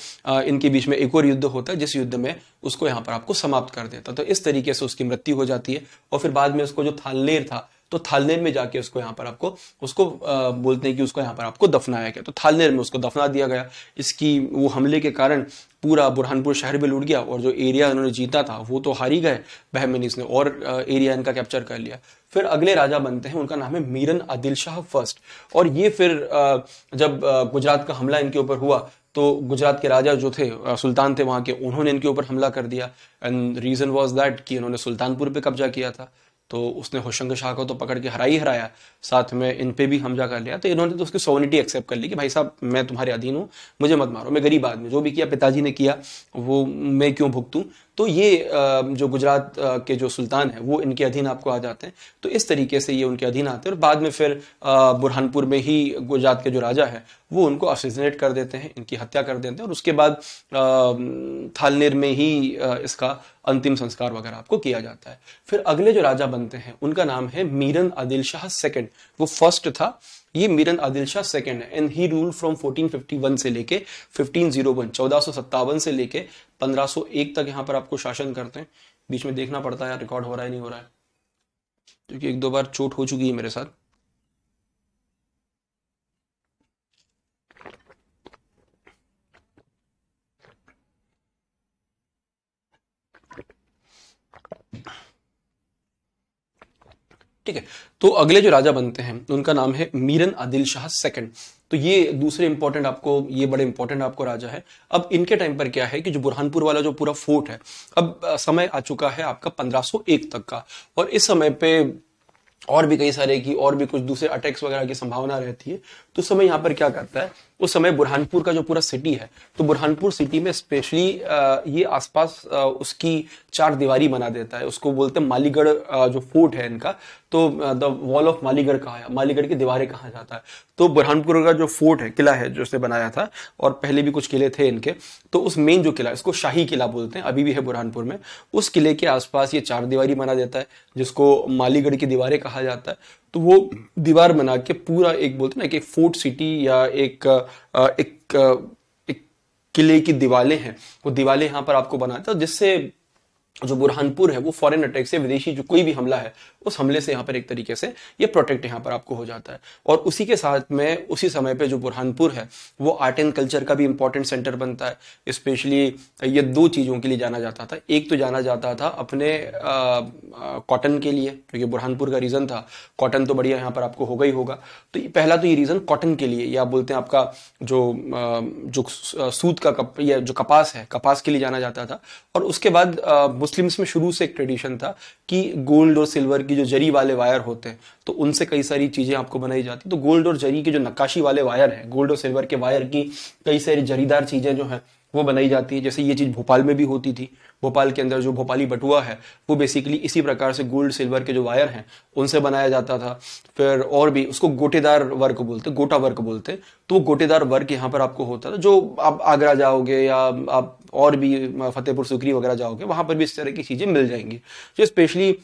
इनके बीच में एक और युद्ध होता है जिस युद्ध में उसको यहाँ पर आपको समाप्त कर देता तो इस तरीके से उसकी मृत्यु हो जाती है और फिर बाद में उसको जो थालनेर था तो थालनेर में जाके उसको यहाँ पर आपको उसको आ, बोलते हैं कि उसको यहाँ पर आपको दफनाया गया तो थालनेर में उसको दफना दिया गया इसकी वो हमले के कारण पूरा बुरहानपुर शहर भी लूट गया और जो एरिया उन्होंने जीता था वो तो हार ही गए बहमनीस ने और एरिया इनका कैप्चर कर लिया फिर अगले राजा बनते हैं उनका नाम है मीरन आदिल शाह फर्स्ट और ये फिर जब गुजरात का हमला इनके ऊपर हुआ तो गुजरात के राजा जो थे सुल्तान थे वहाँ के उन्होंने इनके ऊपर हमला कर दिया एंड रीज़न वॉज दैट कि इन्होंने सुल्तानपुर पर कब्जा किया था तो उसने होशंग शाह को तो पकड़ के हरा ही हराया साथ में इन पे भी हमजा कर लिया तो इन्होंने तो उसकी सोनिटी एक्सेप्ट कर ली कि भाई साहब मैं तुम्हारे अधीन हूँ मुझे मत मारो मैं गरीब आदमी जो भी किया पिताजी ने किया वो मैं क्यों भुगतूँ तो ये जो गुजरात के जो सुल्तान है वो इनके अधीन आपको आ जाते हैं तो इस तरीके से ये उनके अधीन आते हैं और बाद में फिर बुरहानपुर में ही गुजरात के जो राजा है वो उनको असिजनेट कर देते हैं इनकी हत्या कर देते हैं और उसके बाद थालनेर में ही इसका अंतिम संस्कार वगैरह आपको किया जाता है फिर अगले जो राजा बनते हैं उनका नाम है मीरन आदिल शाह सेकेंड वो फर्स्ट था ये मिरन आदिल शाह सेकेंड है एंड ही रूल फ्रॉम 1451 से लेके 1501 चौदह से लेके 1501 तक यहाँ पर आपको शासन करते हैं बीच में देखना पड़ता है रिकॉर्ड हो रहा है नहीं हो रहा है क्योंकि एक दो बार चोट हो चुकी है मेरे साथ ठीक है तो अगले जो राजा बनते हैं उनका नाम है मीरन आदिल शाह सेकंड तो ये दूसरे इंपॉर्टेंट आपको ये बड़े इंपॉर्टेंट आपको राजा है अब इनके टाइम पर क्या है कि जो बुरहानपुर वाला जो पूरा फोर्ट है अब समय आ चुका है आपका 1501 तक का और इस समय पे और भी कई सारे की और भी कुछ दूसरे अटैक्स वगैरह की संभावना रहती है तो उस समय यहाँ पर क्या करता है उस समय बुरहानपुर का जो पूरा सिटी है तो बुरहानपुर सिटी में स्पेशली ये आसपास उसकी चार दीवारी बना देता है उसको बोलते हैं मालीगढ़ जो फोर्ट है इनका तो द वॉल ऑफ मालीगढ़ कहा है मालीगढ़ की दीवारें कहा जाता है तो बुरहानपुर का जो फोर्ट है किला है जो उसने बनाया था और पहले भी कुछ किले थे इनके तो उस मेन जो किला इसको शाही किला बोलते हैं अभी भी है बुरहानपुर में उस किले के आसपास ये चार दीवारी बना देता है जिसको मालीगढ़ की दीवारें कहा जाता है तो वो दीवार बना के पूरा एक बोलते ना कि एक फोर्ट सिटी या एक एक, किले की दीवाले हैं वो दिवाले यहाँ पर आपको बनाया था जिससे जो बुरहानपुर है वो फॉरेन अटैक से विदेशी जो कोई भी हमला है उस हमले से यहाँ पर एक तरीके से ये प्रोटेक्ट यहाँ पर आपको हो जाता है और उसी के साथ में उसी समय पे जो बुरहानपुर है वो आर्ट एंड कल्चर का भी इम्पोर्टेंट सेंटर बनता है स्पेशली ये दो चीज़ों के लिए जाना जाता था एक तो जाना जाता था अपने कॉटन के लिए क्योंकि तो बुरहानपुर का रीज़न था कॉटन तो बढ़िया यहाँ पर आपको होगा ही होगा तो पहला तो ये रीज़न कॉटन के लिए या बोलते हैं आपका जो जो सूत का कप या जो कपास है कपास के लिए जाना जाता था और उसके बाद मुस्लिम्स में शुरू से एक ट्रेडिशन था कि गोल्ड और सिल्वर की जो जरी वाले वायर होते हैं तो उनसे कई सारी चीज़ें आपको बनाई जाती तो गोल्ड और जरी के जो नक्काशी वाले वायर हैं गोल्ड और सिल्वर के वायर की कई सारी जरीदार चीज़ें जो है वो बनाई जाती है जैसे ये चीज़ भोपाल में भी होती थी भोपाल के अंदर जो भोपाली बटुआ है वो बेसिकली इसी प्रकार से गोल्ड सिल्वर के जो वायर हैं उनसे बनाया जाता था फिर और भी उसको गोटेदार वर्क बोलते गोटा वर्क बोलते तो गोटेदार वर्क यहाँ पर आपको होता था जो आप आगरा जाओगे या आप और भी फतेहपुर सुकरी वगैरह जाओगे वहाँ पर भी इस तरह की चीज़ें मिल जाएंगी जो स्पेशली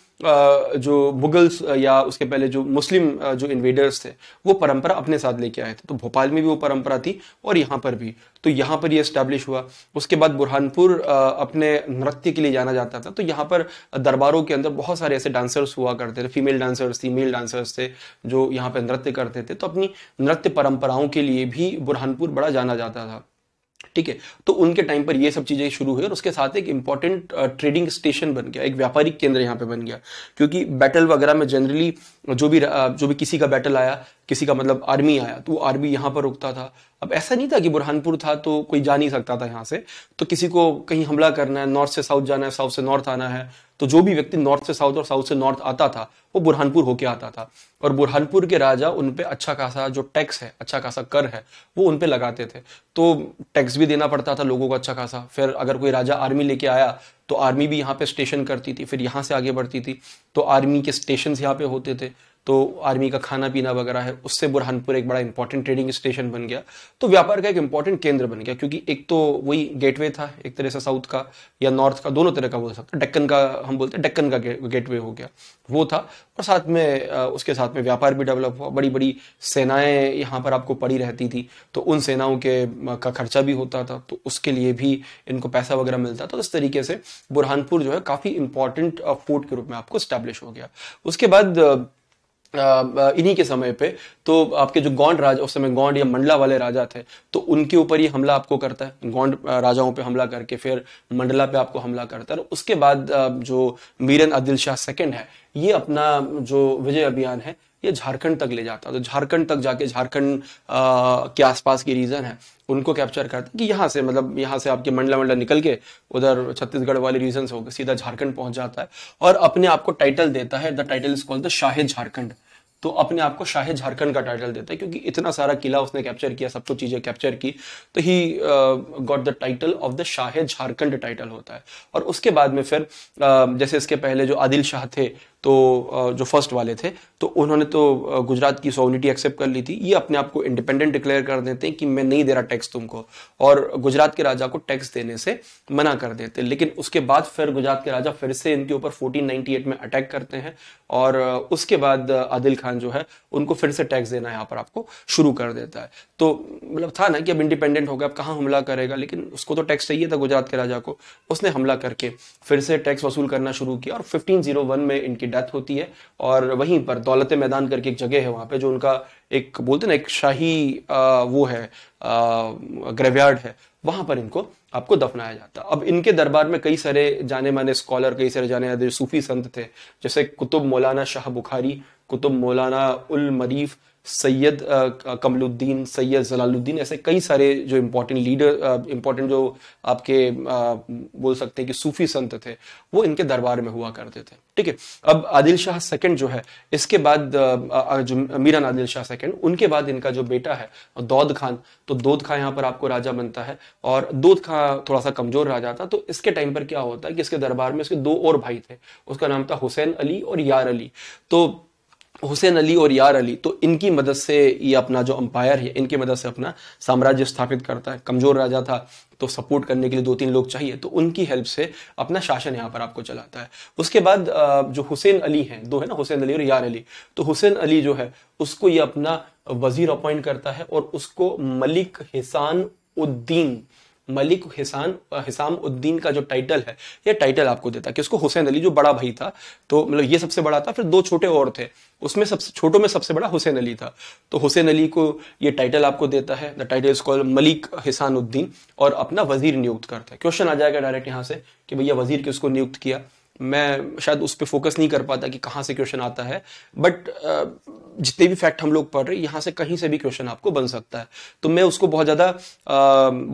जो मुगल्स या उसके पहले जो मुस्लिम जो इन्वेडर्स थे वो परंपरा अपने साथ लेके आए थे तो भोपाल में भी वो परंपरा थी और यहाँ पर भी तो यहाँ पर ये इस्टेब्लिश हुआ उसके बाद बुरहानपुर अपने नृत्य के लिए जाना जाता था तो यहाँ पर दरबारों के अंदर बहुत सारे ऐसे डांसर्स हुआ करते थे फीमेल डांसर्स थी मेल डांसर्स थे जो यहाँ पर नृत्य करते थे तो अपनी नृत्य परंपराओं के लिए भी बुरहानपुर बड़ा जाना जाता था ठीक है तो उनके टाइम पर ये सब चीज़ें शुरू हुई और उसके साथ एक इंपॉर्टेंट ट्रेडिंग स्टेशन बन गया एक व्यापारिक केंद्र यहाँ पे बन गया क्योंकि बैटल वगैरह में जनरली जो भी जो भी किसी का बैटल आया किसी का मतलब आर्मी आया तो वो आर्मी यहाँ पर रुकता था अब ऐसा नहीं था कि बुरहानपुर था तो कोई जा नहीं सकता था यहाँ से तो किसी को कहीं हमला करना है नॉर्थ से साउथ जाना है साउथ से नॉर्थ आना है तो जो भी व्यक्ति नॉर्थ से साउथ और साउथ से नॉर्थ आता था वो बुरहानपुर होके आता था और बुरहानपुर के राजा उन पर अच्छा खासा जो टैक्स है अच्छा खासा कर है वो उन पर लगाते थे तो टैक्स भी देना पड़ता था लोगों को अच्छा खासा फिर अगर कोई राजा आर्मी लेके आया तो आर्मी भी यहाँ पे स्टेशन करती थी फिर यहाँ से आगे बढ़ती थी तो आर्मी के स्टेशन यहाँ पे होते थे तो आर्मी का खाना पीना वगैरह है उससे बुरहानपुर एक बड़ा इंपॉर्टेंट ट्रेडिंग स्टेशन बन गया तो व्यापार का एक इंपॉर्टेंट केंद्र बन गया क्योंकि एक तो वही गेटवे था एक तरह से साउथ का या नॉर्थ का दोनों तरह का बोल सकते डक्कन का हम बोलते हैं डक्कन का गेटवे हो गया वो था और साथ में उसके साथ में व्यापार भी डेवलप हुआ बड़ी बड़ी सेनाएं यहाँ पर आपको पड़ी रहती थी तो उन सेनाओं के का खर्चा भी होता था तो उसके लिए भी इनको पैसा वगैरह मिलता था तो इस तरीके से बुरहानपुर जो है काफ़ी इंपॉर्टेंट फोर्ट के रूप में आपको स्टैब्लिश हो गया उसके बाद इन्हीं के समय पे तो आपके जो गौंड राजा उस समय गौंड या मंडला वाले राजा थे तो उनके ऊपर ही हमला आपको करता है गौंड राजाओं पे हमला करके फिर मंडला पे आपको हमला करता है उसके बाद जो मीरन आदिल शाह सेकेंड है ये अपना जो विजय अभियान है ये झारखंड तक ले जाता है तो झारखंड तक जाके झारखंड के आसपास की रीजन है उनको कैप्चर करते हैं कि यहाँ से मतलब यहाँ से आपके मंडला मंडला निकल के उधर छत्तीसगढ़ वाले रीजन होकर सीधा झारखंड पहुंच जाता है और अपने आप को टाइटल देता है the title is called the Shahe Jharkhand तो अपने आप को शाहे झारखंड का टाइटल देता है क्योंकि इतना सारा किला उसने कैप्चर किया सब कुछ चीज़ें कैप्चर की तो he got the title of the Shahe Jharkhand title होता है और उसके बाद में फिर uh, जैसे इसके पहले जो आदिल शाह थे तो जो फर्स्ट वाले थे तो उन्होंने तो गुजरात की सोवनिटी एक्सेप्ट कर ली थी ये अपने आप को इंडिपेंडेंट डिक्लेयर कर देते हैं कि मैं नहीं दे रहा टैक्स तुमको और गुजरात के राजा को टैक्स देने से मना कर देते लेकिन उसके बाद फिर गुजरात के राजा फिर से इनके ऊपर 1498 में अटैक करते हैं और उसके बाद आदिल खान जो है उनको फिर से टैक्स देना यहाँ पर आपको शुरू कर देता है तो मतलब था ना कि अब इंडिपेंडेंट हो गया अब कहाँ हमला करेगा लेकिन उसको तो टैक्स चाहिए था गुजरात के राजा को उसने हमला करके फिर से टैक्स वसूल करना शुरू किया और फिफ्टीन में इनकी डेथ होती है और वहीं पर दौलत मैदान करके एक जगह है वहाँ पे जो उनका एक बोलते ना एक शाही आ, वो है ग्रेवयार्ड है वहाँ पर इनको आपको दफनाया जाता अब इनके दरबार में कई सारे जाने माने स्कॉलर कई सारे जाने माने सूफी संत थे जैसे कुतुब मौलाना शाह बुखारी कुतुब मौलाना उल मरीफ सैयद कमलुद्दीन सैयद जलालुद्दीन ऐसे कई सारे जो इम्पोर्टेंट लीडर इम्पोर्टेंट जो आपके आ, बोल सकते हैं कि सूफी संत थे वो इनके दरबार में हुआ करते थे ठीक है अब आदिल शाह सेकंड जो है इसके बाद जो मीरा आदिल शाह सेकंड उनके बाद इनका जो बेटा है दौद खान तो दौद खां यहाँ पर आपको राजा बनता है और दौद खां थोड़ा सा कमजोर राजा था तो इसके टाइम पर क्या होता है कि इसके दरबार में इसके दो और भाई थे उसका नाम था हुसैन अली और यार अली तो हुसैन अली और यार अली तो इनकी मदद से ये अपना जो अंपायर है इनकी मदद से अपना साम्राज्य स्थापित करता है कमजोर राजा था तो सपोर्ट करने के लिए दो तीन लोग चाहिए तो उनकी हेल्प से अपना शासन यहाँ पर आपको चलाता है उसके बाद जो हुसैन अली हैं दो है ना हुसैन अली और यार अली तो हुसैन अली जो है उसको ये अपना वजीर अपॉइंट करता है और उसको मलिक हिसान उद्दीन मलिक हिसान हिसाम उद्दीन का जो टाइटल है ये टाइटल आपको देता कि उसको हुसैन अली जो बड़ा भाई था तो मतलब ये सबसे बड़ा था फिर दो छोटे और थे उसमें सबसे छोटों में सबसे बड़ा हुसैन अली था तो हुसैन अली को ये टाइटल आपको देता है the title is called Malik Hisan Uddin और अपना वजीर नियुक्त करता है क्वेश्चन आ जाएगा डायरेक्ट यहाँ से कि भैया वजीर किसको नियुक्त किया मैं शायद उस पर फोकस नहीं कर पाता कि कहाँ से क्वेश्चन आता है बट जितने भी फैक्ट हम लोग पढ़ रहे हैं यहाँ से कहीं से भी क्वेश्चन आपको बन सकता है तो मैं उसको बहुत ज़्यादा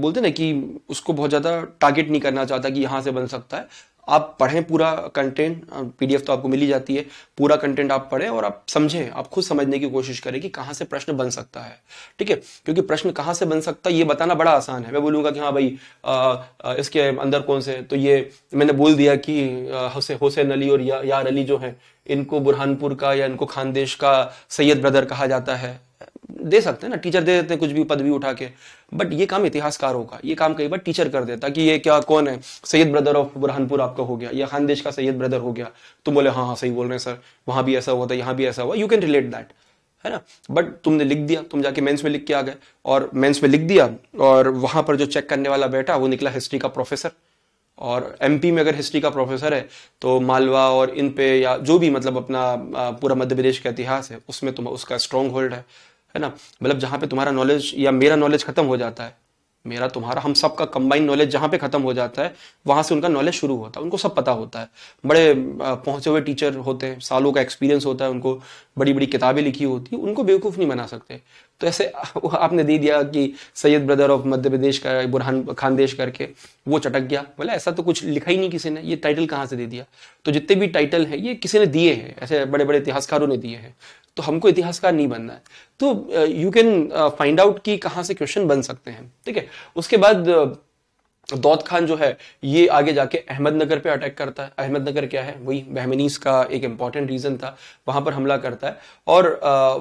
बोलते ना कि उसको बहुत ज़्यादा टारगेट नहीं करना चाहता कि यहाँ से बन सकता है आप पढ़ें पूरा कंटेंट पीडीएफ तो आपको मिली जाती है पूरा कंटेंट आप पढ़ें और आप समझें आप खुद समझने की कोशिश करें कि कहाँ से प्रश्न बन सकता है ठीक है क्योंकि प्रश्न कहाँ से बन सकता है ये बताना बड़ा आसान है मैं बोलूँगा कि हाँ भाई आ, आ, इसके अंदर कौन से तो ये मैंने बोल दिया कि हुसैन हुसैन अली और या, यार अली जो है इनको बुरहानपुर का या इनको खानदेश का सैयद ब्रदर कहा जाता है दे सकते हैं ना टीचर दे देते हैं कुछ भी पदवी उठा के बट ये काम इतिहासकारों का ये काम कई बार टीचर कर देता कि ये क्या कौन है सैयद ब्रदर ऑफ बुरहानपुर आपका हो गया या खानदेश का सैयद ब्रदर हो गया तुम बोले हाँ हाँ सही बोल रहे हैं सर वहां भी ऐसा हुआ था यहाँ भी ऐसा हुआ यू कैन रिलेट दैट है ना बट तुमने लिख दिया तुम जाके मेंस में लिख के आ गए और मेंस में लिख दिया और वहां पर जो चेक करने वाला बैठा वो निकला हिस्ट्री का प्रोफेसर और एमपी में अगर हिस्ट्री का प्रोफेसर है तो मालवा और इन पे या जो भी मतलब अपना पूरा मध्य प्रदेश का इतिहास है उसमें तुम उसका स्ट्रॉन्ग होल्ड है है ना मतलब जहाँ पे तुम्हारा नॉलेज या मेरा नॉलेज खत्म हो जाता है मेरा तुम्हारा हम सबका कंबाइंड कंबाइन नॉलेज जहाँ पे खत्म हो जाता है वहाँ से उनका नॉलेज शुरू होता है उनको सब पता होता है बड़े पहुँचे हुए टीचर होते हैं सालों का एक्सपीरियंस होता है उनको बड़ी बड़ी किताबें लिखी होती है उनको बेवकूफ़ नहीं बना सकते तो ऐसे आपने दे दिया कि सैयद ब्रदर ऑफ मध्य प्रदेश का बुरहान खानदेश करके वो चटक गया बोला ऐसा तो कुछ लिखा ही नहीं किसी ने ये टाइटल कहाँ से दे दिया तो जितने भी टाइटल है ये किसी ने दिए हैं ऐसे बड़े बड़े इतिहासकारों ने दिए हैं तो हमको इतिहासकार नहीं बनना है तो यू कैन फाइंड आउट कि कहाँ से क्वेश्चन बन सकते हैं ठीक है उसके बाद uh, तो दौद खान जो है ये आगे जाके अहमदनगर पे अटैक करता है अहमदनगर क्या है वही बहमनीस का एक इम्पॉर्टेंट रीज़न था वहाँ पर हमला करता है और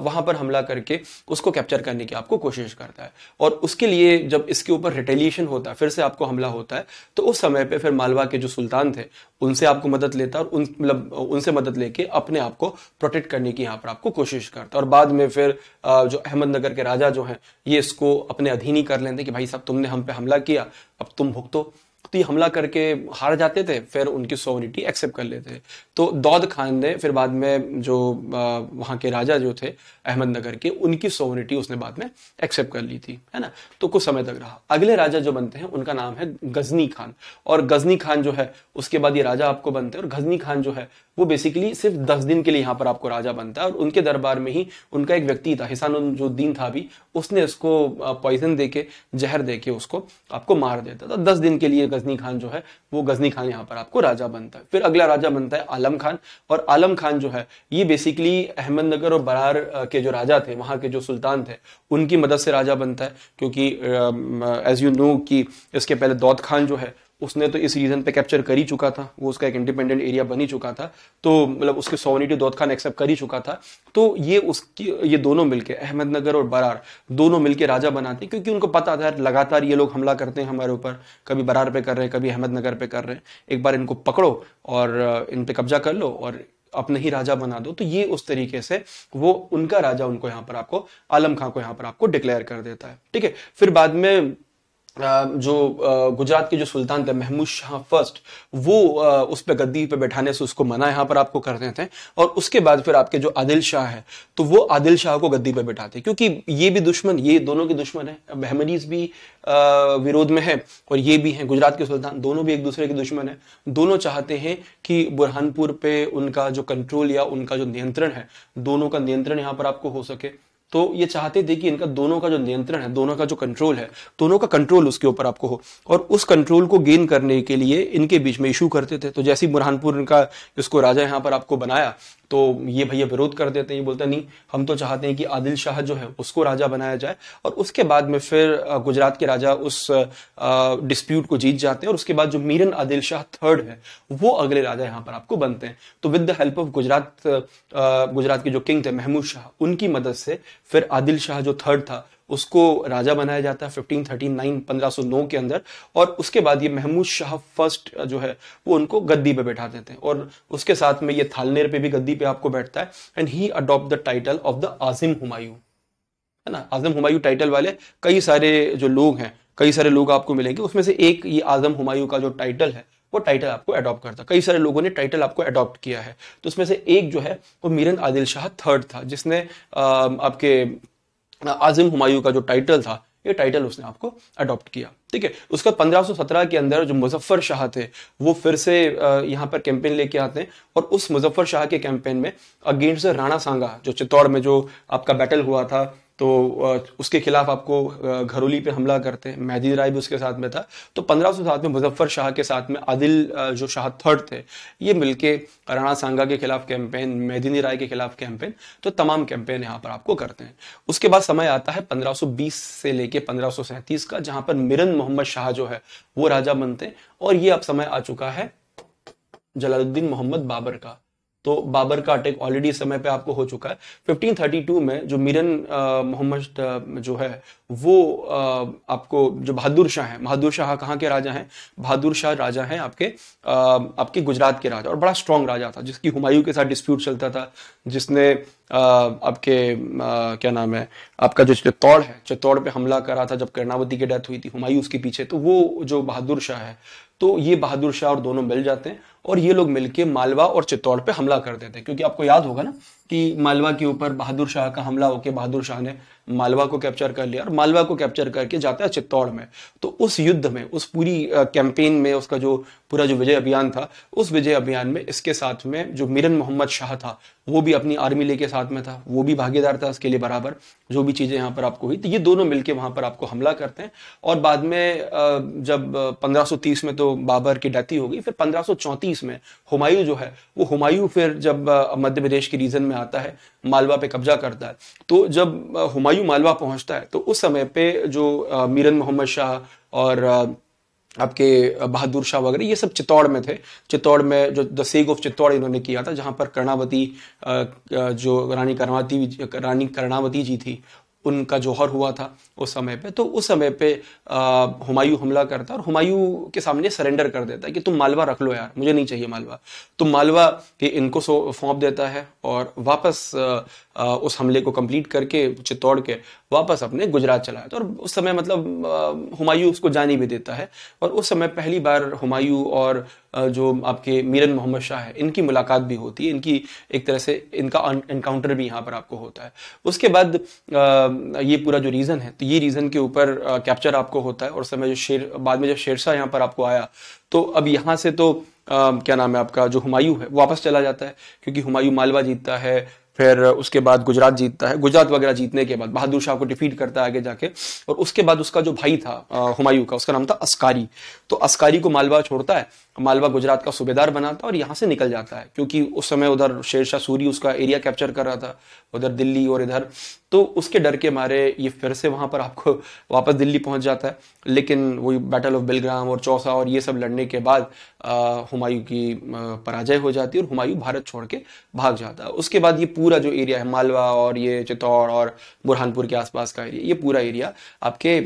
वहाँ पर हमला करके उसको कैप्चर करने की आपको कोशिश करता है और उसके लिए जब इसके ऊपर रिटेलिएशन होता है फिर से आपको हमला होता है तो उस समय पर फिर मालवा के जो सुल्तान थे उनसे आपको मदद लेता और उन मतलब उनसे मदद लेके अपने आप को प्रोटेक्ट करने की यहाँ पर आपको कोशिश करता और बाद में फिर जो अहमदनगर के राजा जो हैं ये इसको अपने अधीन ही कर लेते कि भाई साहब तुमने हम पे हमला किया अब तुम भुगतो हमला करके हार जाते थे फिर उनकी सोवरिटी एक्सेप्ट कर लेते तो दौद खान ने फिर बाद में जो वहां के राजा जो थे अहमदनगर के उनकी सोवरिटी उसने बाद में एक्सेप्ट कर ली थी है ना तो कुछ समय तक रहा अगले राजा जो बनते हैं उनका नाम है गजनी खान और गजनी खान जो है उसके बाद ये राजा आपको बनते हैं और गजनी खान जो है वो बेसिकली सिर्फ दस दिन के लिए यहाँ पर आपको राजा बनता है और उनके दरबार में ही उनका एक व्यक्ति था हिसान जो दीन था भी उसने उसको पॉइजन दे के जहर दे के उसको आपको मार देता था दस दिन के लिए गजनी खान जो है वो गजनी खान यहाँ पर आपको राजा बनता है फिर अगला राजा बनता है आलम खान और आलम खान जो है ये बेसिकली अहमदनगर और बरार के जो राजा थे वहाँ के जो सुल्तान थे उनकी मदद से राजा बनता है क्योंकि एज यू नो कि इसके पहले दौद खान जो है उसने तो इस रीजन पे कैप्चर कर ही चुका था वो उसका एक इंडिपेंडेंट एरिया बन ही चुका था तो मतलब उसके सोवनिटी दौद खान एक्सेप्ट कर ही चुका था तो ये उसकी ये दोनों मिलके अहमदनगर और बरार दोनों मिलके राजा बनाते हैं क्योंकि उनको पता था लगातार ये लोग हमला करते हैं हमारे ऊपर कभी बरार पे कर रहे हैं कभी अहमदनगर पे कर रहे हैं एक बार इनको पकड़ो और इन पे कब्जा कर लो और अपने ही राजा बना दो तो ये उस तरीके से वो उनका राजा उनको यहाँ पर आपको आलम खां को यहाँ पर आपको डिक्लेयर कर देता है ठीक है फिर बाद में जो गुजरात के जो सुल्तान थे महमूद शाह फर्स्ट वो उस पर गद्दी पे बैठाने से उसको मना यहाँ पर आपको कर रहे थे और उसके बाद फिर आपके जो आदिल शाह है तो वो आदिल शाह को गद्दी पे बैठाते क्योंकि ये भी दुश्मन ये दोनों के दुश्मन है बहमनीज भी विरोध में है और ये भी हैं गुजरात के सुल्तान दोनों भी एक दूसरे के दुश्मन है दोनों चाहते हैं कि बुरहानपुर पे उनका जो कंट्रोल या उनका जो नियंत्रण है दोनों का नियंत्रण यहाँ पर आपको हो सके तो ये चाहते थे कि इनका दोनों का जो नियंत्रण है दोनों का जो कंट्रोल है दोनों का कंट्रोल उसके ऊपर आपको हो और उस कंट्रोल को गेन करने के लिए इनके बीच में इशू करते थे तो जैसे ही बुरहानपुर इनका इसको राजा यहाँ पर आपको बनाया तो ये भैया विरोध कर देते हैं ये बोलते हैं नहीं हम तो चाहते हैं कि आदिल शाह जो है उसको राजा बनाया जाए और उसके बाद में फिर गुजरात के राजा उस डिस्प्यूट को जीत जाते हैं और उसके बाद जो मीरन आदिल शाह थर्ड है वो अगले राजा यहाँ पर आपको बनते हैं तो with the help of Gujarat Gujarat के जो किंग थे महमूद शाह उनकी मदद से फिर आदिल शाह जो थर्ड था उसको राजा बनाया जाता है फिफ्टीन थर्टी नाइन पंद्रह सौ नौ के अंदर और उसके बाद ये महमूद शाह फर्स्ट जो है वो उनको गद्दी पे बैठा देते हैं और उसके साथ में ये थालनेर पे भी गद्दी पे आपको बैठता है and he adopt the title of the Azim Humayun है ना आजम हुमायूं टाइटल वाले कई सारे जो लोग हैं कई सारे लोग आपको मिलेंगे उसमें से एक ये आजम हुमायूं का जो टाइटल है वो टाइटल आपको अडॉप्ट करता कई सारे लोगों ने टाइटल आपको अडॉप्ट किया है तो उसमें से एक जो है वो मीरन आदिल शाह थर्ड था जिसने आ, आपके आजिम हुमायूं का जो टाइटल था ये टाइटल उसने आपको अडॉप्ट किया ठीक है उसके बाद पंद्रह के अंदर जो मुजफ्फर शाह थे वो फिर से यहाँ पर कैंपेन लेके आते हैं और उस मुजफ्फर शाह के कैंपेन में अगेंस्ट राणा सांगा जो चित्तौड़ में जो आपका बैटल हुआ था तो उसके खिलाफ आपको घरोली पे हमला करते हैं मेहदी राय भी उसके साथ में था तो पंद्रह सौ सात में मुजफ्फर शाह के साथ में आदिल जो शाह थर्ड थे ये मिलके राणा सांगा के खिलाफ कैंपेन मेहदीनी राय के खिलाफ कैंपेन तो तमाम कैंपेन यहाँ पर आपको करते हैं उसके बाद समय आता है 1520 से लेके पंद्रह का जहाँ पर मिरन मोहम्मद शाह जो है वो राजा बनते और ये अब समय आ चुका है जलालुद्दीन मोहम्मद बाबर का तो बाबर का अटैक ऑलरेडी समय पे आपको हो चुका है 1532 में जो मीरन मोहम्मद जो है वो आ, आपको जो बहादुर शाह हैं बहादुर शाह कहाँ के राजा हैं बहादुर शाह राजा हैं आपके आ, आपके गुजरात के राजा और बड़ा स्ट्रांग राजा था जिसकी हुमायूं के साथ डिस्प्यूट चलता था जिसने आ, आपके आ, क्या नाम है आपका जो चित्तौड़ है चित्तौड़ पे हमला करा था जब कर्णावती की डेथ हुई थी हुमायूं उसके पीछे तो वो जो बहादुर शाह है तो ये बहादुर शाह और दोनों मिल जाते हैं और ये लोग मिलकर मालवा और चित्तौड़ पे हमला कर देते हैं क्योंकि आपको याद होगा ना कि मालवा के ऊपर बहादुर शाह का हमला होकर बहादुर शाह ने मालवा को कैप्चर कर लिया और मालवा को कैप्चर करके जाता है चित्तौड़ में तो उस युद्ध में उस पूरी कैंपेन में उसका जो पूरा जो विजय अभियान था उस विजय अभियान में इसके साथ में जो मिरन मोहम्मद शाह था वो भी अपनी आर्मी लेके साथ में था वो भी भागीदार था उसके लिए बराबर जो भी चीज़ें यहाँ पर आपको हुई तो ये दोनों मिलकर वहां पर आपको हमला करते हैं और बाद में जब पंद्रह में तो बाबर की डेथी हो गई फिर पंद्रह में हुमायूं जो है वो हुमायूं फिर जब मध्य प्रदेश के रीजन में आता है मालवा पे कब्जा करता है तो जब हुमायूं मालवा पहुंचता है तो उस समय पे जो मीरन मोहम्मद शाह और आपके बहादुर शाह वगैरह ये सब चित्तौड़ में थे चित्तौड़ में जो द सेग ऑफ चित्तौड़ इन्होंने किया था जहाँ पर कर्णावती जो रानी कर्णावती रानी कर्णावती जी थी उनका जौहर हुआ था उस समय पे तो उस समय पे हुमायूं हमला करता और हुमायूं के सामने सरेंडर कर देता है कि तुम मालवा रख लो यार मुझे नहीं चाहिए मालवा तो मालवा ये इनको सौंप देता है और वापस उस हमले को कंप्लीट करके चित्तौड़ के वापस अपने गुजरात चला जाता है और उस समय मतलब हुमायूं उसको जाने भी देता है और उस समय पहली बार हुमायूं और जो आपके मीरन मोहम्मद शाह है इनकी मुलाकात भी होती है इनकी एक तरह से इनका इनकाउंटर भी यहाँ पर आपको होता है उसके बाद ये पूरा जो रीज़न है तो ये रीज़न के ऊपर कैप्चर आपको होता है और समय जो शेर बाद में जब शेरशाह यहाँ पर आपको आया तो अब यहाँ से तो आ, क्या नाम है आपका जो हुमायूं है वापस चला जाता है क्योंकि हुमायूं मालवा जीतता है फिर उसके बाद गुजरात जीतता है गुजरात वगैरह जीतने के बाद बहादुर शाह को डिफीट करता है आगे जाके और उसके बाद उसका जो भाई था हुमायूं का उसका नाम था अस्कारी तो अस्कारी को मालवा छोड़ता है मालवा गुजरात का सूबेदार बना था और यहाँ से निकल जाता है क्योंकि उस समय उधर शेरशाह सूरी उसका एरिया कैप्चर कर रहा था उधर दिल्ली और इधर तो उसके डर के मारे ये फिर से वहाँ पर आपको वापस दिल्ली पहुँच जाता है लेकिन वही बैटल ऑफ बिलग्राम और चौसा और ये सब लड़ने के बाद हुमायूं की पराजय हो जाती है और हुमायूं भारत छोड़ के भाग जाता है उसके बाद ये पूरा जो एरिया है मालवा और ये चित्तौड़ और बुरहानपुर के आसपास का एरिया ये पूरा एरिया आपके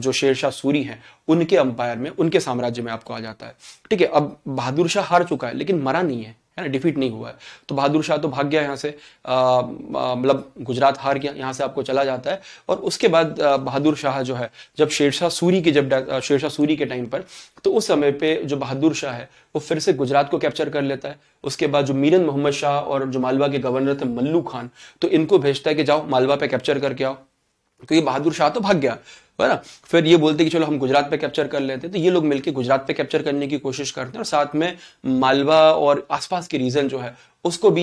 जो शेरशाह सूरी हैं उनके अंपायर में उनके साम्राज्य में आपको आ जाता है ठीक है अब बहादुर शाह हार चुका है लेकिन मरा नहीं है है ना डिफीट नहीं हुआ है तो बहादुर शाह तो भाग गया यहाँ से मतलब गुजरात हार गया यहाँ से आपको चला जाता है और उसके बाद बहादुर शाह जो है जब शेरशाह सूरी के जब शेरशाह सूरी के टाइम पर तो उस समय पे जो बहादुर शाह है वो फिर से गुजरात को कैप्चर कर लेता है उसके बाद जो मीरन मोहम्मद शाह और जो मालवा के गवर्नर थे मल्लू खान तो इनको भेजता है कि जाओ मालवा पे कैप्चर करके आओ क्योंकि तो बहादुर शाह तो भाग गया है ना फिर ये बोलते कि चलो हम गुजरात पे कैप्चर कर लेते हैं तो ये लोग मिलकर गुजरात पे कैप्चर करने की कोशिश करते हैं और साथ में मालवा और आसपास की रीजन जो है उसको भी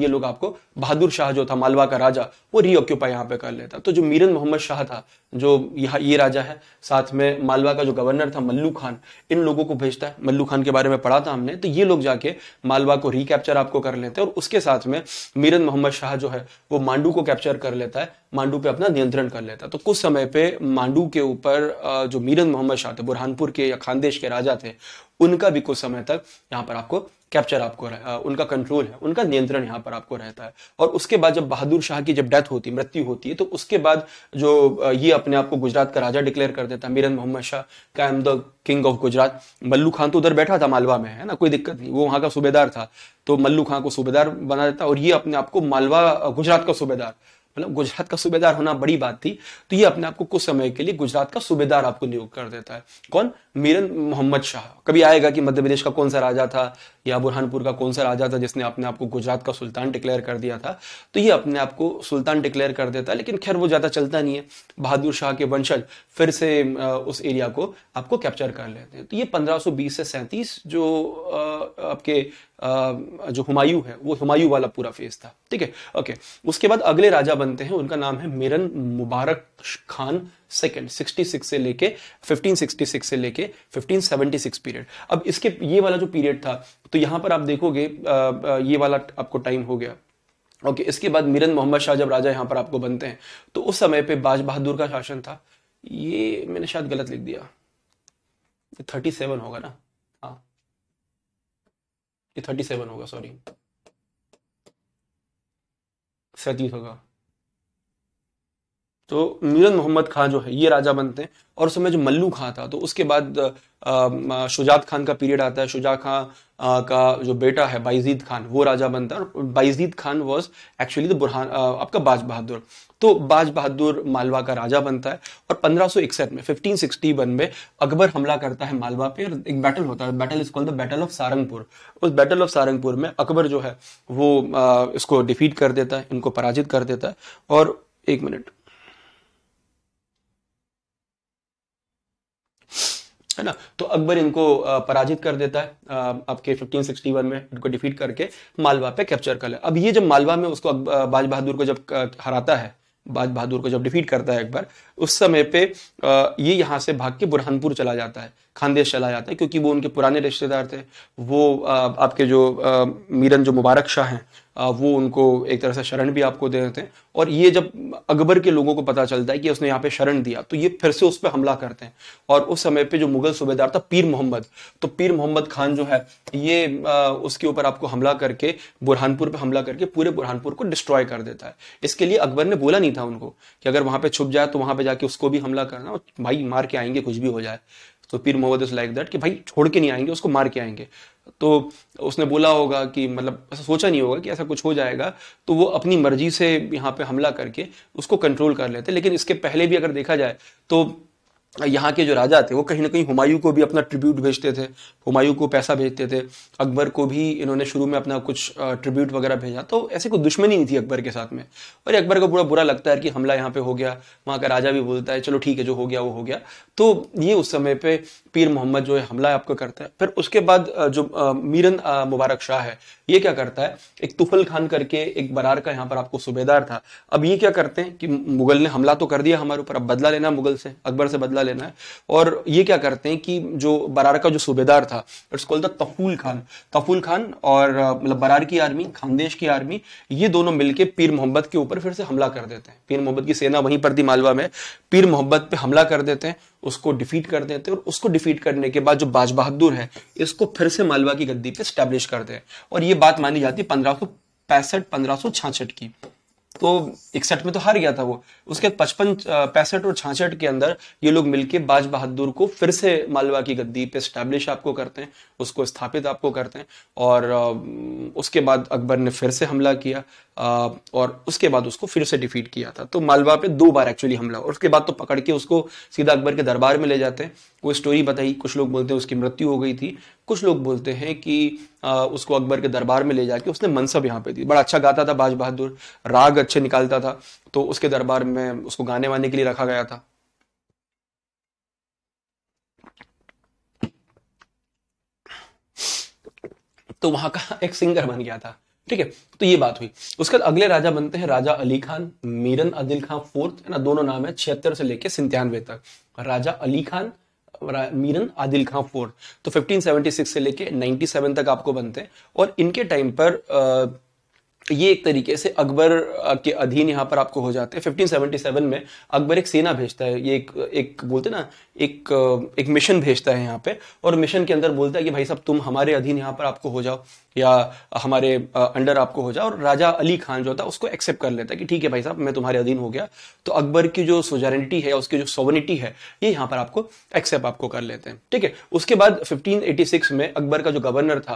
ये लोग आपको बहादुर शाह जो था मालवा का राजा वो रीऑक्यूपाई यहाँ पे कर लेता तो जो मीरन मोहम्मद शाह था जो यहाँ ये राजा है साथ में मालवा का जो गवर्नर था मल्लू खान इन लोगों को भेजता है मल्लू खान के बारे में पढ़ा था हमने तो ये लोग जाके मालवा को रिकैप्चर आपको कर लेते हैं और उसके साथ में मीरन मोहम्मद शाह जो है वो मांडू को कैप्चर कर लेता है मांडू पे अपना नियंत्रण कर लेता है तो कुछ समय पे मांडू के ऊपर जो मीरन मोहम्मद शाह थे बुरहानपुर के या खानदेश के राजा थे उनका भी कुछ समय तक यहाँ पर आपको कैप्चर आपको रह, उनका कंट्रोल है उनका नियंत्रण यहाँ पर आपको रहता है और उसके बाद जब बहादुर शाह की जब डेथ होती मृत्यु होती है तो उसके बाद जो ये अपने आप को गुजरात का राजा डिक्लेयर कर देता है मीरन मोहम्मद शाह का am the king of Gujarat Mallu Khan तो उधर बैठा था मालवा में है ना कोई दिक्कत नहीं वो वहाँ का सूबेदार था तो मल्लू खां को सूबेदार बना देता और ये अपने आप को मालवा गुजरात का सूबेदार मतलब गुजरात का सूबेदार होना बड़ी बात थी तो ये अपने आप को कुछ समय के लिए गुजरात का सूबेदार आपको नियुक्त कर देता है कौन मीरन मोहम्मद शाह कभी आएगा कि मध्य प्रदेश का कौन सा राजा था या बुरहानपुर का कौन सा राजा था जिसने अपने आप को गुजरात का सुल्तान डिक्लेयर कर दिया था तो ये अपने आप को सुल्तान डिक्लेयर कर देता है लेकिन खैर वो ज़्यादा चलता नहीं है बहादुर शाह के वंशज फिर से उस एरिया को आपको कैप्चर कर लेते हैं तो ये पंद्रह से सैंतीस जो आपके जो हुमायूं है वो हुमायूं वाला पूरा फेज था ठीक है ओके उसके बाद अगले राजा बनते हैं उनका नाम है मिरन मुबारक खान सेकेंड 66 से लेके 1566 से लेके 1576 पीरियड अब इसके ये वाला जो पीरियड था तो यहां पर आप देखोगे ये वाला आपको टाइम हो गया ओके इसके बाद मिरन मोहम्मद शाह जब राजा यहां पर आपको बनते हैं तो उस समय पे बाज बहादुर का शासन था ये मैंने शायद गलत लिख दिया थर्टी सेवन होगा ना ये थर्टी सेवन होगा सॉरी सैतीस होगा तो मीरन मोहम्मद खां जो है ये राजा बनते हैं और उस समय जो मल्लू खां था तो उसके बाद शुजात खान का पीरियड आता है शुजा खां का जो बेटा है बाइजीद खान वो राजा बनता है और Bayazid Khan was actually the Burhan आपका बाज बहादुर तो बाज बहादुर मालवा का राजा बनता है और पंद्रह में फिफ्टीन में अकबर हमला करता है मालवा पे और एक बैटल होता है battle is called the battle of Sarangpur उस बैटल ऑफ सारंगपुर में अकबर जो है वो इसको डिफीट कर देता है इनको पराजित कर देता है और एक मिनट है ना तो अकबर इनको पराजित कर देता है आपके 1561 में इनको डिफीट करके मालवा पे कैप्चर कर ले अब ये जब मालवा में उसको बाज बहादुर को जब हराता है बाज बहादुर को जब डिफीट करता है अकबर उस समय पे ये यहाँ से भाग के बुरहानपुर चला जाता है खानदेश चला जाता है क्योंकि वो उनके पुराने रिश्तेदार थे वो आपके जो मीरन जो मुबारक शाह हैं वो उनको एक तरह से शरण भी आपको दे देते हैं और ये जब अकबर के लोगों को पता चलता है कि उसने यहाँ पे शरण दिया तो ये फिर से उस पर हमला करते हैं और उस समय पे जो मुगल सूबेदार था पीर मोहम्मद तो पीर मोहम्मद खान जो है ये उसके ऊपर आपको हमला करके बुरहानपुर पर हमला करके पूरे बुरहानपुर को डिस्ट्रॉय कर देता है इसके लिए अकबर ने बोला नहीं था उनको कि अगर वहाँ पर छुप जाए तो वहाँ पर जाके उसको भी हमला करना और भाई मार के आएंगे कुछ भी हो जाए तो पीर मोहम्मद इज लाइक दैट कि भाई छोड़ के नहीं आएंगे उसको मार के आएंगे तो उसने बोला होगा कि मतलब ऐसा सोचा नहीं होगा कि ऐसा कुछ हो जाएगा तो वो अपनी मर्जी से यहाँ पे हमला करके उसको कंट्रोल कर लेते लेकिन इसके पहले भी अगर देखा जाए तो यहाँ के जो राजा थे वो कहीं ना कहीं हुमायूं को भी अपना ट्रिब्यूट भेजते थे हुमायूं को पैसा भेजते थे अकबर को भी इन्होंने शुरू में अपना कुछ ट्रिब्यूट वगैरह भेजा तो ऐसे कोई दुश्मनी नहीं थी अकबर के साथ में और अकबर को बुरा बुरा लगता है कि हमला यहाँ पे हो गया वहाँ का राजा भी बोलता है चलो ठीक है जो हो गया वो हो गया तो ये उस समय पर पीर मोहम्मद जो है हमला आपको करता है फिर उसके बाद जो मीरन मुबारक शाह है ये क्या करता है एक तुफल खान करके एक बरार का यहाँ पर आपको सूबेदार था अब ये क्या करते हैं कि मुगल ने हमला तो कर दिया हमारे ऊपर अब बदला लेना मुगल से अकबर से बदला बदला लेना है और ये क्या करते हैं कि जो बरार का जो सूबेदार था it's called the Tufail Khan Tufail Khan और मतलब बरार की आर्मी खानदेश की आर्मी ये दोनों मिलकर पीर मोहम्मद के ऊपर फिर से हमला कर देते हैं पीर मोहम्मद की सेना वहीं पर थी मालवा में पीर मोहम्मद पे हमला कर देते हैं उसको डिफीट कर देते हैं और उसको डिफीट करने के बाद जो बाज बहादुर है इसको फिर से मालवा की गद्दी पे स्टैब्लिश करते हैं और ये बात मानी जाती है पंद्रह सौ पैंसठ पंद्रह सौ छाछठ की तो इकसठ में तो हार गया था वो उसके पचपन पैंसठ और छाछठ के अंदर ये लोग मिलके बाज बहादुर को फिर से मालवा की गद्दी पे स्टैब्लिश आपको करते हैं उसको स्थापित आपको करते हैं और उसके बाद अकबर ने फिर से हमला किया और उसके बाद उसको फिर से डिफीट किया था तो मालवा पे दो बार एक्चुअली हमला और उसके बाद तो पकड़ के उसको सीधा अकबर के दरबार में ले जाते हैं वो स्टोरी बताई कुछ लोग बोलते हैं उसकी मृत्यु हो गई थी कुछ लोग बोलते हैं कि आ, उसको अकबर के दरबार में ले जाके उसने मनसब यहाँ पे दी बड़ा अच्छा गाता था बाज बहादुर राग अच्छे निकालता था तो उसके दरबार में उसको गाने वाने के लिए रखा गया था तो वहां का एक सिंगर बन गया था ठीक है तो ये बात हुई उसके बाद अगले राजा बनते हैं राजा अली खान मीरन अदिल खान फोर्थ है ना दोनों नाम है छिहत्तर से लेके सिंतानवे तक राजा अली खान मीरन आदिल खां फोर तो 1576 से लेके 97 तक आपको बनते हैं और इनके टाइम पर ये एक तरीके से अकबर के अधीन यहाँ पर आपको हो जाते हैं 1577 में अकबर एक सेना भेजता है ये एक एक बोलते ना एक एक मिशन भेजता है यहाँ पे और मिशन के अंदर बोलता है कि भाई साहब तुम हमारे अधीन यहाँ पर आपको हो जाओ या हमारे अंडर आपको हो जाओ और राजा अली खान जो होता है उसको एक्सेप्ट कर लेता है कि ठीक है भाई साहब मैं तुम्हारे अधीन हो गया तो अकबर की जो सोजारिटी है उसकी जो सोवनिटी है ये यहाँ पर आपको एक्सेप्ट आपको कर लेते हैं ठीक है उसके बाद 1586 में अकबर का जो गवर्नर था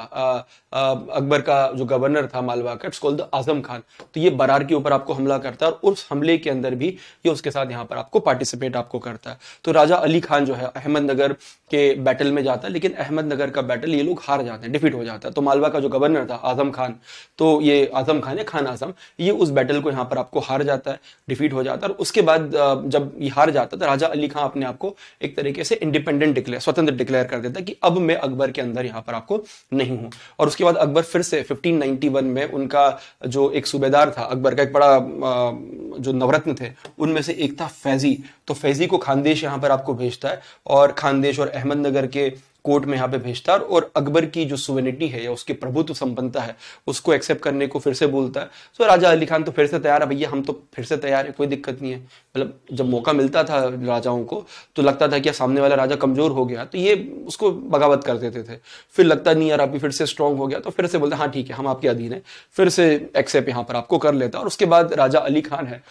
अकबर का जो गवर्नर था मालवा का मोहम्मद आजम खान तो ये बरार के ऊपर आपको हमला करता है और उस हमले के अंदर भी ये उसके साथ यहाँ पर आपको पार्टिसिपेट आपको करता है तो राजा अली खान जो है अहमदनगर के बैटल में जाता है लेकिन अहमदनगर का बैटल ये लोग हार जाते हैं डिफीट हो जाता है तो मालवा का जो गवर्नर था आजम खान तो ये आजम खान है खान आजम ये उस बैटल को यहाँ पर आपको हार जाता है डिफीट हो जाता है और उसके बाद जब ये हार जाता है तो राजा अली खान अपने आपको एक तरीके से इंडिपेंडेंट डिक्लेयर स्वतंत्र डिक्लेयर कर देता है कि अब मैं अकबर के अंदर यहाँ पर आपको नहीं हूँ और उसके बाद अकबर फिर से फिफ्टीन में उनका जो एक सूबेदार था अकबर का एक बड़ा जो नवरत्न थे उनमें से एक था फैजी तो फैजी को खानदेश यहाँ पर आपको भेजता है और खानदेश और अहमदनगर के कोर्ट में यहाँ पे भेजता है और अकबर की जो सुवेनिटी है या उसके प्रभुत्व संपन्नता है उसको एक्सेप्ट करने को फिर से बोलता है तो राजा अली खान तो फिर से तैयार है भैया हम तो फिर से तैयार है कोई दिक्कत नहीं है मतलब जब मौका मिलता था राजाओं को तो लगता था कि सामने वाला राजा कमजोर हो गया तो ये उसको बगावत कर देते थे फिर लगता नहीं यार अभी फिर से स्ट्रांग हो गया तो फिर से बोलते हाँ ठीक है हम आपके अधीन है फिर से एक्सेप्ट यहाँ पर आपको कर लेता और उसके बाद राजा अली खान है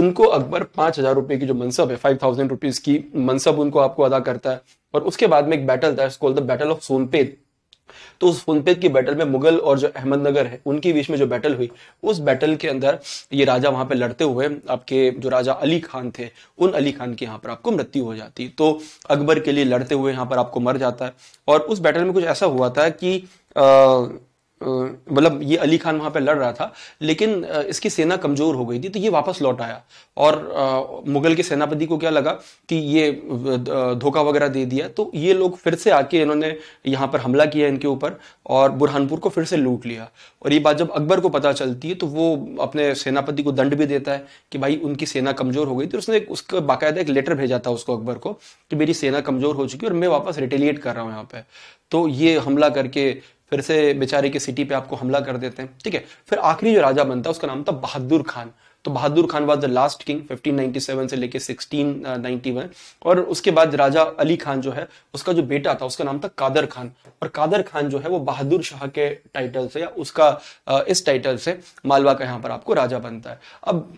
उनको अकबर पांच हजार रुपए की जो मनसब है फाइव थाउजेंड रुपीज की मनसब उनको आपको अदा करता है और उसके बाद में एक बैटल था called the battle of Sonpet तो उस सोनपेद की बैटल में मुगल और जो अहमदनगर है उनके बीच में जो बैटल हुई उस बैटल के अंदर ये राजा वहां पे लड़ते हुए आपके जो राजा अली खान थे उन अली खान की यहाँ पर आपको मृत्यु हो जाती तो अकबर के लिए लड़ते हुए यहाँ पर आपको मर जाता है और उस बैटल में कुछ ऐसा हुआ था कि आ, मतलब ये अली खान वहाँ पे लड़ रहा था लेकिन इसकी सेना कमज़ोर हो गई थी तो ये वापस लौट आया और मुगल के सेनापति को क्या लगा कि ये धोखा वगैरह दे दिया तो ये लोग फिर से आके इन्होंने यहाँ पर हमला किया इनके ऊपर और बुरहानपुर को फिर से लूट लिया और ये बात जब अकबर को पता चलती है तो वो अपने सेनापति को दंड भी देता है कि भाई उनकी सेना कमज़ोर हो गई थी उसने उसका बाकायदा एक लेटर भेजा था उसको अकबर को कि मेरी सेना कमज़ोर हो चुकी है और मैं वापस रिटेलिएट कर रहा हूँ यहाँ पे तो ये हमला करके फिर से बेचारे की सिटी पे आपको हमला कर देते हैं ठीक है फिर आखिरी जो राजा बनता है उसका नाम था बहादुर खान तो Bahadur Khan was the last king 1597 से लेके 1691 और उसके बाद राजा अली खान जो है उसका जो बेटा था उसका नाम था कादर खान और कादर खान जो है वो बहादुर शाह के टाइटल से या उसका इस टाइटल से मालवा का यहाँ पर आपको राजा बनता है अब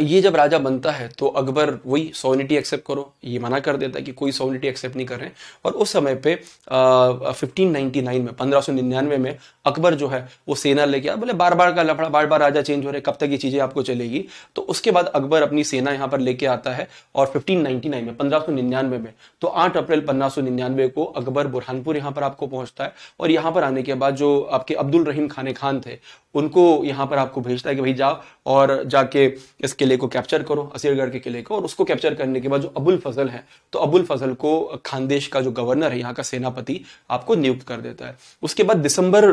ये जब राजा बनता है तो अकबर वही सोनिटी एक्सेप्ट करो ये मना कर देता है कि कोई सोनिटी एक्सेप्ट नहीं कर रहे और उस समय पे फिफ्टीन नाइन्टी नाइन में पंद्रह सौ निन्यानवे में अकबर जो है वो सेना लेके बोले बार बार का लफड़ा बार बार राजा चेंज हो रहे कब तक ये चीज़ें आपको चलेगी तो उसके बाद अकबर अपनी सेना यहाँ पर लेके आता है और फिफ्टीन नाइन में पंद्रह सौ निन्यानवे में तो आठ अप्रैल पंद्रह निन्यानवे को अकबर बुरहानपुर यहाँ पर आपको पहुंचता है और यहाँ पर आने के बाद जो आपके अब्दुल रहीम खान खान थे उनको यहाँ पर आपको भेजता है कि भाई जाओ और जाके इस किले को कैप्चर करो असीरगढ़ के किले को और उसको कैप्चर करने के बाद जो अबुल फजल है तो अबुल फजल को खानदेश का जो गवर्नर है यहाँ का सेनापति आपको नियुक्त कर देता है उसके बाद दिसंबर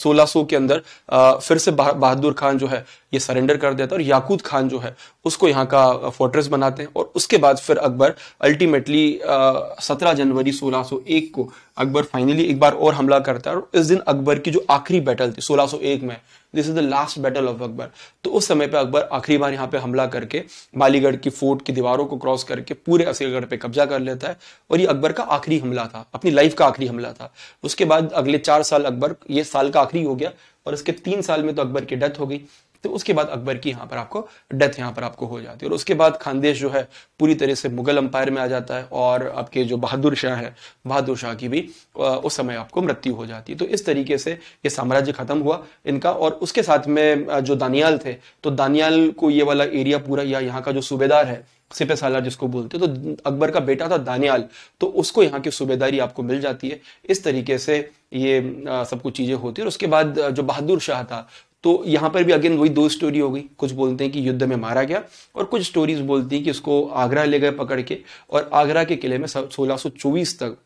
सोलह सो के अंदर आ, फिर से बहादुर खान जो है ये सरेंडर कर देता है और याकूद खान जो है उसको यहाँ का फोर्ट्रेस बनाते हैं और उसके बाद फिर अकबर अल्टीमेटली सत्रह जनवरी सोलह को अकबर फाइनली एक बार और हमला करता है और इस दिन अकबर की जो आखिरी बैटल थी 1601 में this is the last battle of Akbar तो उस समय पे अकबर आखिरी बार यहाँ पे हमला करके बालीगढ़ की फोर्ट की दीवारों को क्रॉस करके पूरे असलगढ़ पे कब्जा कर लेता है और ये अकबर का आखिरी हमला था अपनी लाइफ का आखिरी हमला था उसके बाद अगले चार साल अकबर ये साल का आखिरी हो गया और इसके तीन साल में तो अकबर की डेथ हो गई तो उसके बाद अकबर की यहाँ पर आपको डेथ यहाँ पर आपको हो जाती है और उसके बाद खानदेश जो है पूरी तरह से मुगल अंपायर में आ जाता है और आपके जो बहादुर शाह है बहादुर शाह की भी उस समय आपको मृत्यु हो जाती है तो इस तरीके से ये साम्राज्य खत्म हुआ इनका और उसके साथ में जो दानियाल थे तो दानियाल को ये वाला एरिया पूरा या यहाँ का जो सूबेदार है सिपे सालार जिसको बोलते तो अकबर का बेटा था दानियाल तो उसको यहाँ की सूबेदारी आपको मिल जाती है इस तरीके से ये सब कुछ चीज़ें होती है और उसके बाद जो बहादुर शाह था तो यहां पर भी अगेन वही दो स्टोरी हो गई कुछ बोलते हैं कि युद्ध में मारा गया और कुछ स्टोरीज बोलती हैं कि उसको आगरा ले गए पकड़ के और आगरा के किले में सोलह तक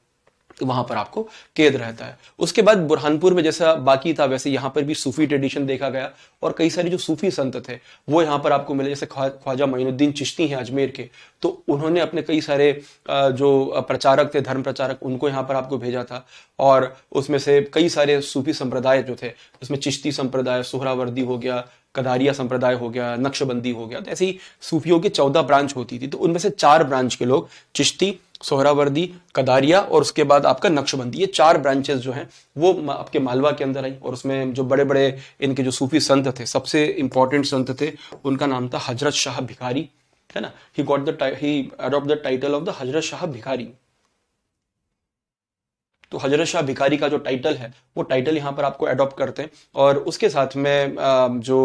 तो वहां पर आपको कैद रहता है उसके बाद बुरहानपुर में जैसा बाकी था वैसे यहाँ पर भी सूफी ट्रेडिशन देखा गया और कई सारे जो सूफी संत थे वो यहाँ पर आपको मिले जैसे ख्वाजा मोइनुद्दीन चिश्ती हैं अजमेर के तो उन्होंने अपने कई सारे जो प्रचारक थे धर्म प्रचारक उनको यहाँ पर आपको भेजा था और उसमें से कई सारे सूफी संप्रदाय जो थे उसमें चिश्ती संप्रदाय सुहरावर्दी हो गया कदारिया संप्रदाय हो गया नक्शबंदी हो गया तो ऐसी सूफियों की चौदह ब्रांच होती थी तो उनमें से चार ब्रांच के लोग चिश्ती सोहरावर्दी कदारिया और उसके बाद आपका नक्शबंदी ये चार ब्रांचेस जो हैं वो आपके मालवा के अंदर आई और उसमें जो बड़े बड़े इनके जो सूफी संत थे सबसे इंपॉर्टेंट संत थे उनका नाम था हजरत शाह भिखारी है ना he got the he adopt the title of the Hazrat Shah भिखारी तो हजरत शाह भिखारी का जो टाइटल है वो टाइटल यहाँ पर आपको एडॉप्ट करते हैं और उसके साथ में जो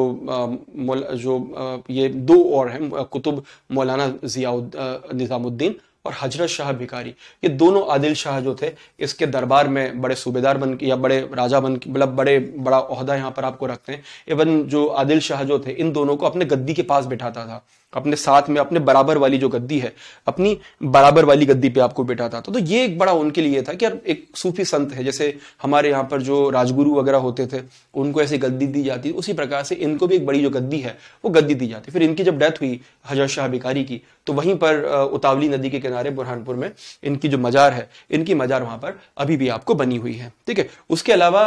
जो ये दो और हैं कुतुब मौलाना जियाउद निज़ामुद्दीन और हजरत शाह भिकारी ये दोनों आदिल शाह जो थे इसके दरबार में बड़े सूबेदार बन या बड़े राजा बन मतलब बड़े बड़ा अहदा यहाँ पर आपको रखते हैं इवन जो आदिल शाह जो थे इन दोनों को अपने गद्दी के पास बैठाता था अपने साथ में अपने बराबर वाली जो गद्दी है अपनी बराबर वाली गद्दी पे आपको बैठा था तो ये एक बड़ा उनके लिए था कि यार एक सूफी संत है जैसे हमारे यहाँ पर जो राजगुरु वगैरह होते थे उनको ऐसी गद्दी दी जाती उसी प्रकार से इनको भी एक बड़ी जो गद्दी है वो गद्दी दी जाती फिर इनकी जब डेथ हुई हजरत शाह भिकारी की तो वहीं पर उतावली नदी के किनारे बुरहानपुर में इनकी जो मजार है इनकी मजार वहां पर अभी भी आपको बनी हुई है ठीक है उसके अलावा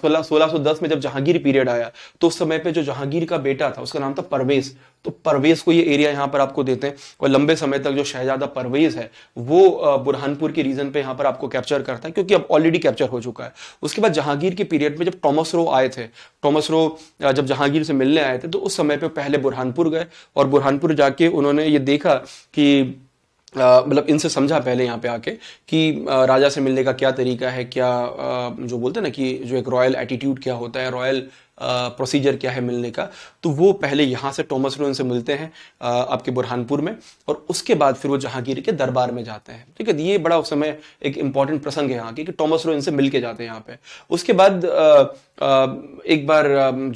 सोलह सोलह में जब जहांगीर पीरियड आया तो उस समय पर जो जहांगीर का बेटा था उसका नाम था परवेज तो परवेज को ये एरिया यहाँ पर आपको देते हैं और लंबे समय तक जो शहजादा परवेज है वो बुरहानपुर की रीजन पे यहाँ पर आपको कैप्चर करता है क्योंकि अब ऑलरेडी कैप्चर हो चुका है उसके बाद जहांगीर के पीरियड में जब टॉमस रो आए थे टॉमस रो जब जहांगीर से मिलने आए थे तो उस समय पर पहले बुरहानपुर गए और बुरहानपुर जाके उन्होंने ये देखा कि मतलब इनसे समझा पहले यहाँ पे आके कि राजा से मिलने का क्या तरीका है क्या जो बोलते हैं ना कि जो एक रॉयल एटीट्यूड क्या होता है रॉयल प्रोसीजर क्या है मिलने का तो वो पहले यहाँ से टॉमस रोन से मिलते हैं आपके बुरहानपुर में और उसके बाद फिर वो जहांगीर के दरबार में जाते हैं ठीक है तो ये बड़ा उस समय एक इंपॉर्टेंट प्रसंग है यहाँ की कि टॉमस रोन इनसे मिल के जाते हैं यहाँ पे उसके बाद एक बार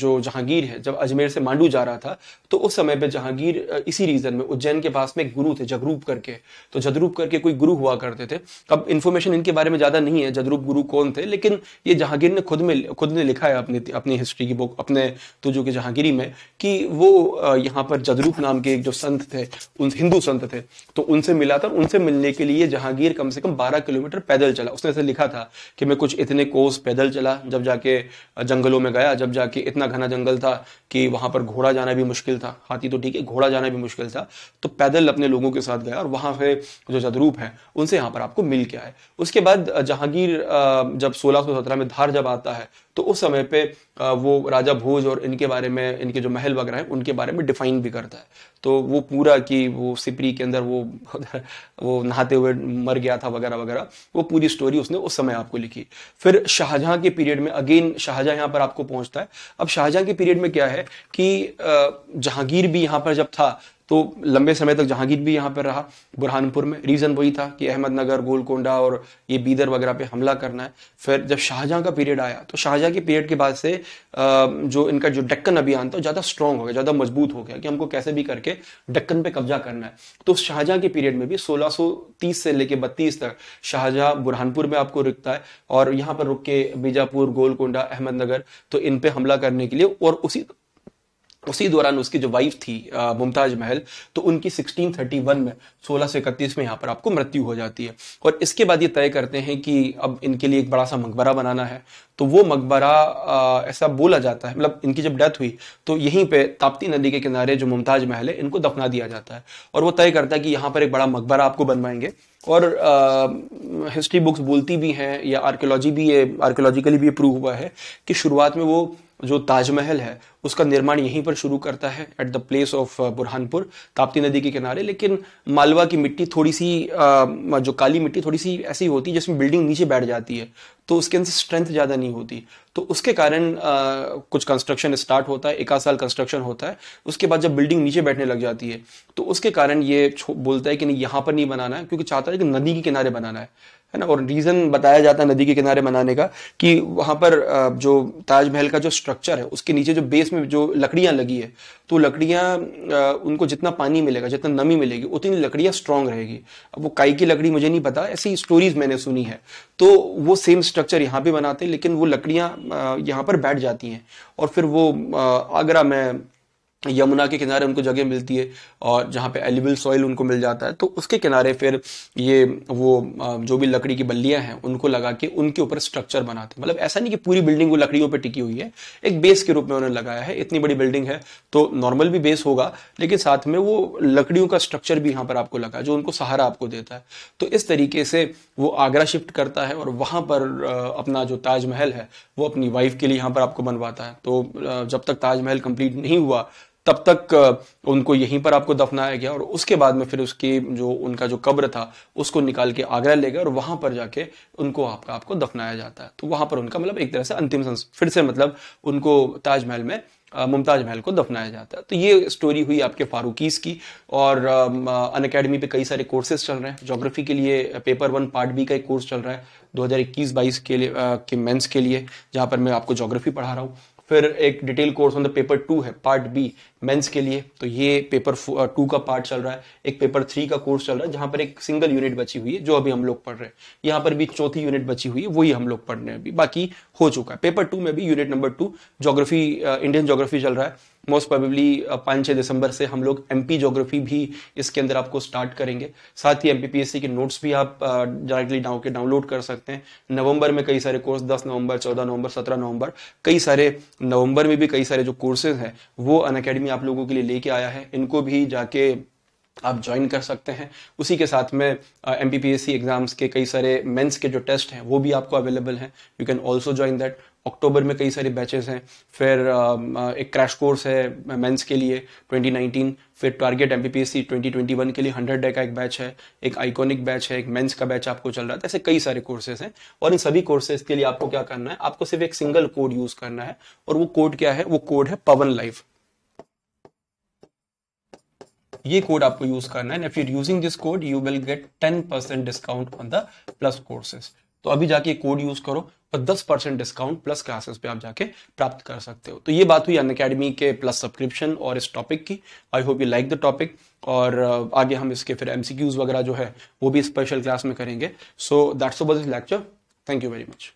जो जहांगीर है जब अजमेर से मांडू जा रहा था तो उस समय पे जहांगीर इसी रीजन में उज्जैन के पास में एक गुरु थे जगरूप करके तो जदरूप करके कोई गुरु हुआ करते थे अब इन्फॉर्मेशन इनके बारे में ज्यादा नहीं है जदरूप गुरु कौन थे लेकिन ये जहांगीर ने खुद में खुद ने लिखा है अपने अपनी हिस्ट्री की बुक अपने तुजो के जहांगीरी में कि वो यहाँ पर जदरूप नाम के एक जो संत थे उन हिंदू संत थे तो उनसे मिला था उनसे मिलने के लिए जहांगीर कम से कम बारह किलोमीटर पैदल चला उसने ऐसे लिखा था कि मैं कुछ इतने कोस पैदल चला जब जाके जंगलों में गया जब जाके इतना घना जंगल था कि वहाँ पर घोड़ा जाना भी मुश्किल था हाथी तो ठीक है घोड़ा जाना भी मुश्किल था तो पैदल अपने लोगों के साथ गया और वहाँ पे जो जदरूप हैं उनसे यहाँ पर आपको मिल के आए उसके बाद जहांगीर जब सोलह में धार जब आता है तो उस समय पे वो राजा भोज और इनके बारे में इनके जो महल वगैरह हैं उनके बारे में डिफाइन भी करता है तो वो पूरा कि वो सिपरी के अंदर वो वो नहाते हुए मर गया था वगैरह वगैरह वो पूरी स्टोरी उसने उस समय आपको लिखी फिर शाहजहां के पीरियड में अगेन शाहजहां यहाँ पर आपको पहुँचता है अब शाहजहां के पीरियड में क्या है कि जहांगीर भी यहाँ पर जब था तो लंबे समय तक जहांगीर भी यहाँ पर रहा बुरहानपुर में रीज़न वही था कि अहमदनगर गोलकोंडा और ये बीदर वगैरह पे हमला करना है फिर जब शाहजहां का पीरियड आया तो शाहजहाँ के पीरियड के बाद से जो इनका जो डक्कन अभियान था ज़्यादा स्ट्रॉन्ग हो गया ज़्यादा मजबूत हो गया कि हमको कैसे भी करके डक्कन पर कब्जा करना है तो शाहजहाँ के पीरियड में भी सोलह से लेकर बत्तीस तक शाहजहाँ बुरहानपुर में आपको रुकता है और यहाँ पर रुक के बीजापुर गोलकोंडा अहमदनगर तो इन हमला करने के लिए और उसी उसी दौरान उसकी जो वाइफ थी मुमताज महल तो उनकी 1631 में 16 से इकतीस में यहाँ पर आपको मृत्यु हो जाती है और इसके बाद ये तय करते हैं कि अब इनके लिए एक बड़ा सा मकबरा बनाना है तो वो मकबरा ऐसा बोला जाता है मतलब इनकी जब डेथ हुई तो यहीं पे ताप्ती नदी के किनारे जो मुमताज महल है इनको दफना दिया जाता है और वो तय करता है कि यहाँ पर एक बड़ा मकबरा आपको बनवाएंगे और हिस्ट्री बुक्स बोलती भी हैं या आर्कियोलॉजी भी ये आर्कियोलॉजिकली भी प्रूव हुआ है कि शुरुआत में वो जो ताजमहल है उसका निर्माण यहीं पर शुरू करता है at the place of Burhanpur Tapti नदी के किनारे लेकिन मालवा की मिट्टी थोड़ी सी uh, जो काली मिट्टी थोड़ी सी ऐसी होती है जिसमें बिल्डिंग नीचे बैठ जाती है तो उसके अंदर स्ट्रेंथ ज़्यादा नहीं होती तो उसके कारण uh, कुछ कंस्ट्रक्शन स्टार्ट होता है एक आध साल कंस्ट्रक्शन होता है उसके बाद जब बिल्डिंग नीचे बैठने लग जाती है तो उसके कारण ये बोलता है कि नहीं यहाँ पर नहीं बनाना है क्योंकि चाहता है कि नदी के किनारे बनाना है है ना और रीज़न बताया जाता है नदी के किनारे मनाने का कि वहाँ पर जो ताजमहल का जो स्ट्रक्चर है उसके नीचे जो बेस में जो लकड़ियाँ लगी है तो लकड़ियाँ उनको जितना पानी मिलेगा जितना नमी मिलेगी उतनी लकड़ियाँ स्ट्रांग रहेगी अब वो काई की लकड़ी मुझे नहीं पता ऐसी स्टोरीज मैंने सुनी है तो वो सेम स्ट्रक्चर यहाँ भी बनाते हैं लेकिन वो लकड़ियाँ यहाँ पर बैठ जाती हैं और फिर वो आगरा में यमुना के किनारे उनको जगह मिलती है और जहाँ पे एलिबल सॉइल उनको मिल जाता है तो उसके किनारे फिर ये वो जो भी लकड़ी की बल्लियाँ हैं उनको लगा के उनके ऊपर स्ट्रक्चर बनाते हैं मतलब ऐसा नहीं कि पूरी बिल्डिंग वो लकड़ियों पे टिकी हुई है एक बेस के रूप में उन्होंने लगाया है इतनी बड़ी बिल्डिंग है तो नॉर्मल भी बेस होगा लेकिन साथ में वो लकड़ियों का स्ट्रक्चर भी यहाँ पर आपको लगा जो उनको सहारा आपको देता है तो इस तरीके से वो आगरा शिफ्ट करता है और वहाँ पर अपना जो ताजमहल है वो अपनी वाइफ के लिए यहाँ पर आपको बनवाता है तो जब तक ताजमहल कंप्लीट नहीं हुआ तब तक उनको यहीं पर आपको दफनाया गया और उसके बाद में फिर उसकी जो उनका जो कब्र था उसको निकाल के आगरा ले गए और वहां पर जाके उनको आपका आपको दफनाया जाता है तो वहां पर उनका मतलब एक तरह से अंतिम फिर से मतलब उनको ताजमहल में मुमताज महल को दफनाया जाता है तो ये स्टोरी हुई आपके फारूकीस की और अन अकेडमी पे कई सारे कोर्सेज चल रहे हैं जोग्राफी के लिए पेपर वन पार्ट बी का एक कोर्स चल रहा है 2021-22 के लिए के मेंस के लिए जहां पर मैं आपको जोग्राफी पढ़ा रहा हूँ फिर एक detail course on the paper two है पार्ट बी मेंस के लिए तो ये पेपर टू uh, का पार्ट चल रहा है एक पेपर थ्री का कोर्स चल रहा है जहां पर एक सिंगल यूनिट बची हुई है जो अभी हम लोग पढ़ रहे हैं यहाँ पर भी चौथी यूनिट बची हुई है वही हम लोग पढ़ रहे हैं अभी बाकी हो चुका है पेपर टू में भी unit number two geography Indian geography चल रहा है मोस्ट प्रोबेबली पाँच छः दिसंबर से हम लोग एम पी जोग्राफी भी इसके अंदर आपको स्टार्ट करेंगे साथ ही M P P S C के नोट्स भी आप डायरेक्टली डाउन के डाउनलोड कर सकते हैं नवंबर में कई सारे कोर्स दस नवंबर चौदह नवंबर सत्रह नवंबर कई सारे नवंबर में भी कई सारे जो कोर्सेज हैं वो अन आप लोगों के लिए लेके आया है इनको भी जाके आप ज्वाइन कर सकते हैं उसी के साथ में M P S C exams के कई सारे मेंस के जो टेस्ट हैं वो भी आपको अवेलेबल हैं you can also join that October में कई सारे बैचेस हैं फिर एक क्रैश कोर्स है मेंस के लिए 2019 फिर टारगेट एम 2021 के लिए 100 डे का एक बैच है एक आइकॉनिक बैच है एक मेंस का बैच आपको चल रहा था तो ऐसे कई सारे कोर्सेज हैं और इन सभी कोर्सेज के लिए आपको क्या करना है आपको सिर्फ एक सिंगल कोड यूज़ करना है और वो कोड क्या है वो कोड है पवन लाइफ ये कोड आपको यूज करना है if you're using this code you will get ten percent discount on the plus courses तो अभी जाके कोड यूज करो और 10 परसेंट डिस्काउंट प्लस क्लासेस पे आप जाके प्राप्त कर सकते हो तो ये बात हुई अन अकेडमी के प्लस सब्सक्रिप्शन और इस टॉपिक की I hope you like the topic और uh, आगे हम इसके फिर एमसीक्यूज वगैरह जो है वो भी स्पेशल क्लास में करेंगे so that's all this lecture thank you very much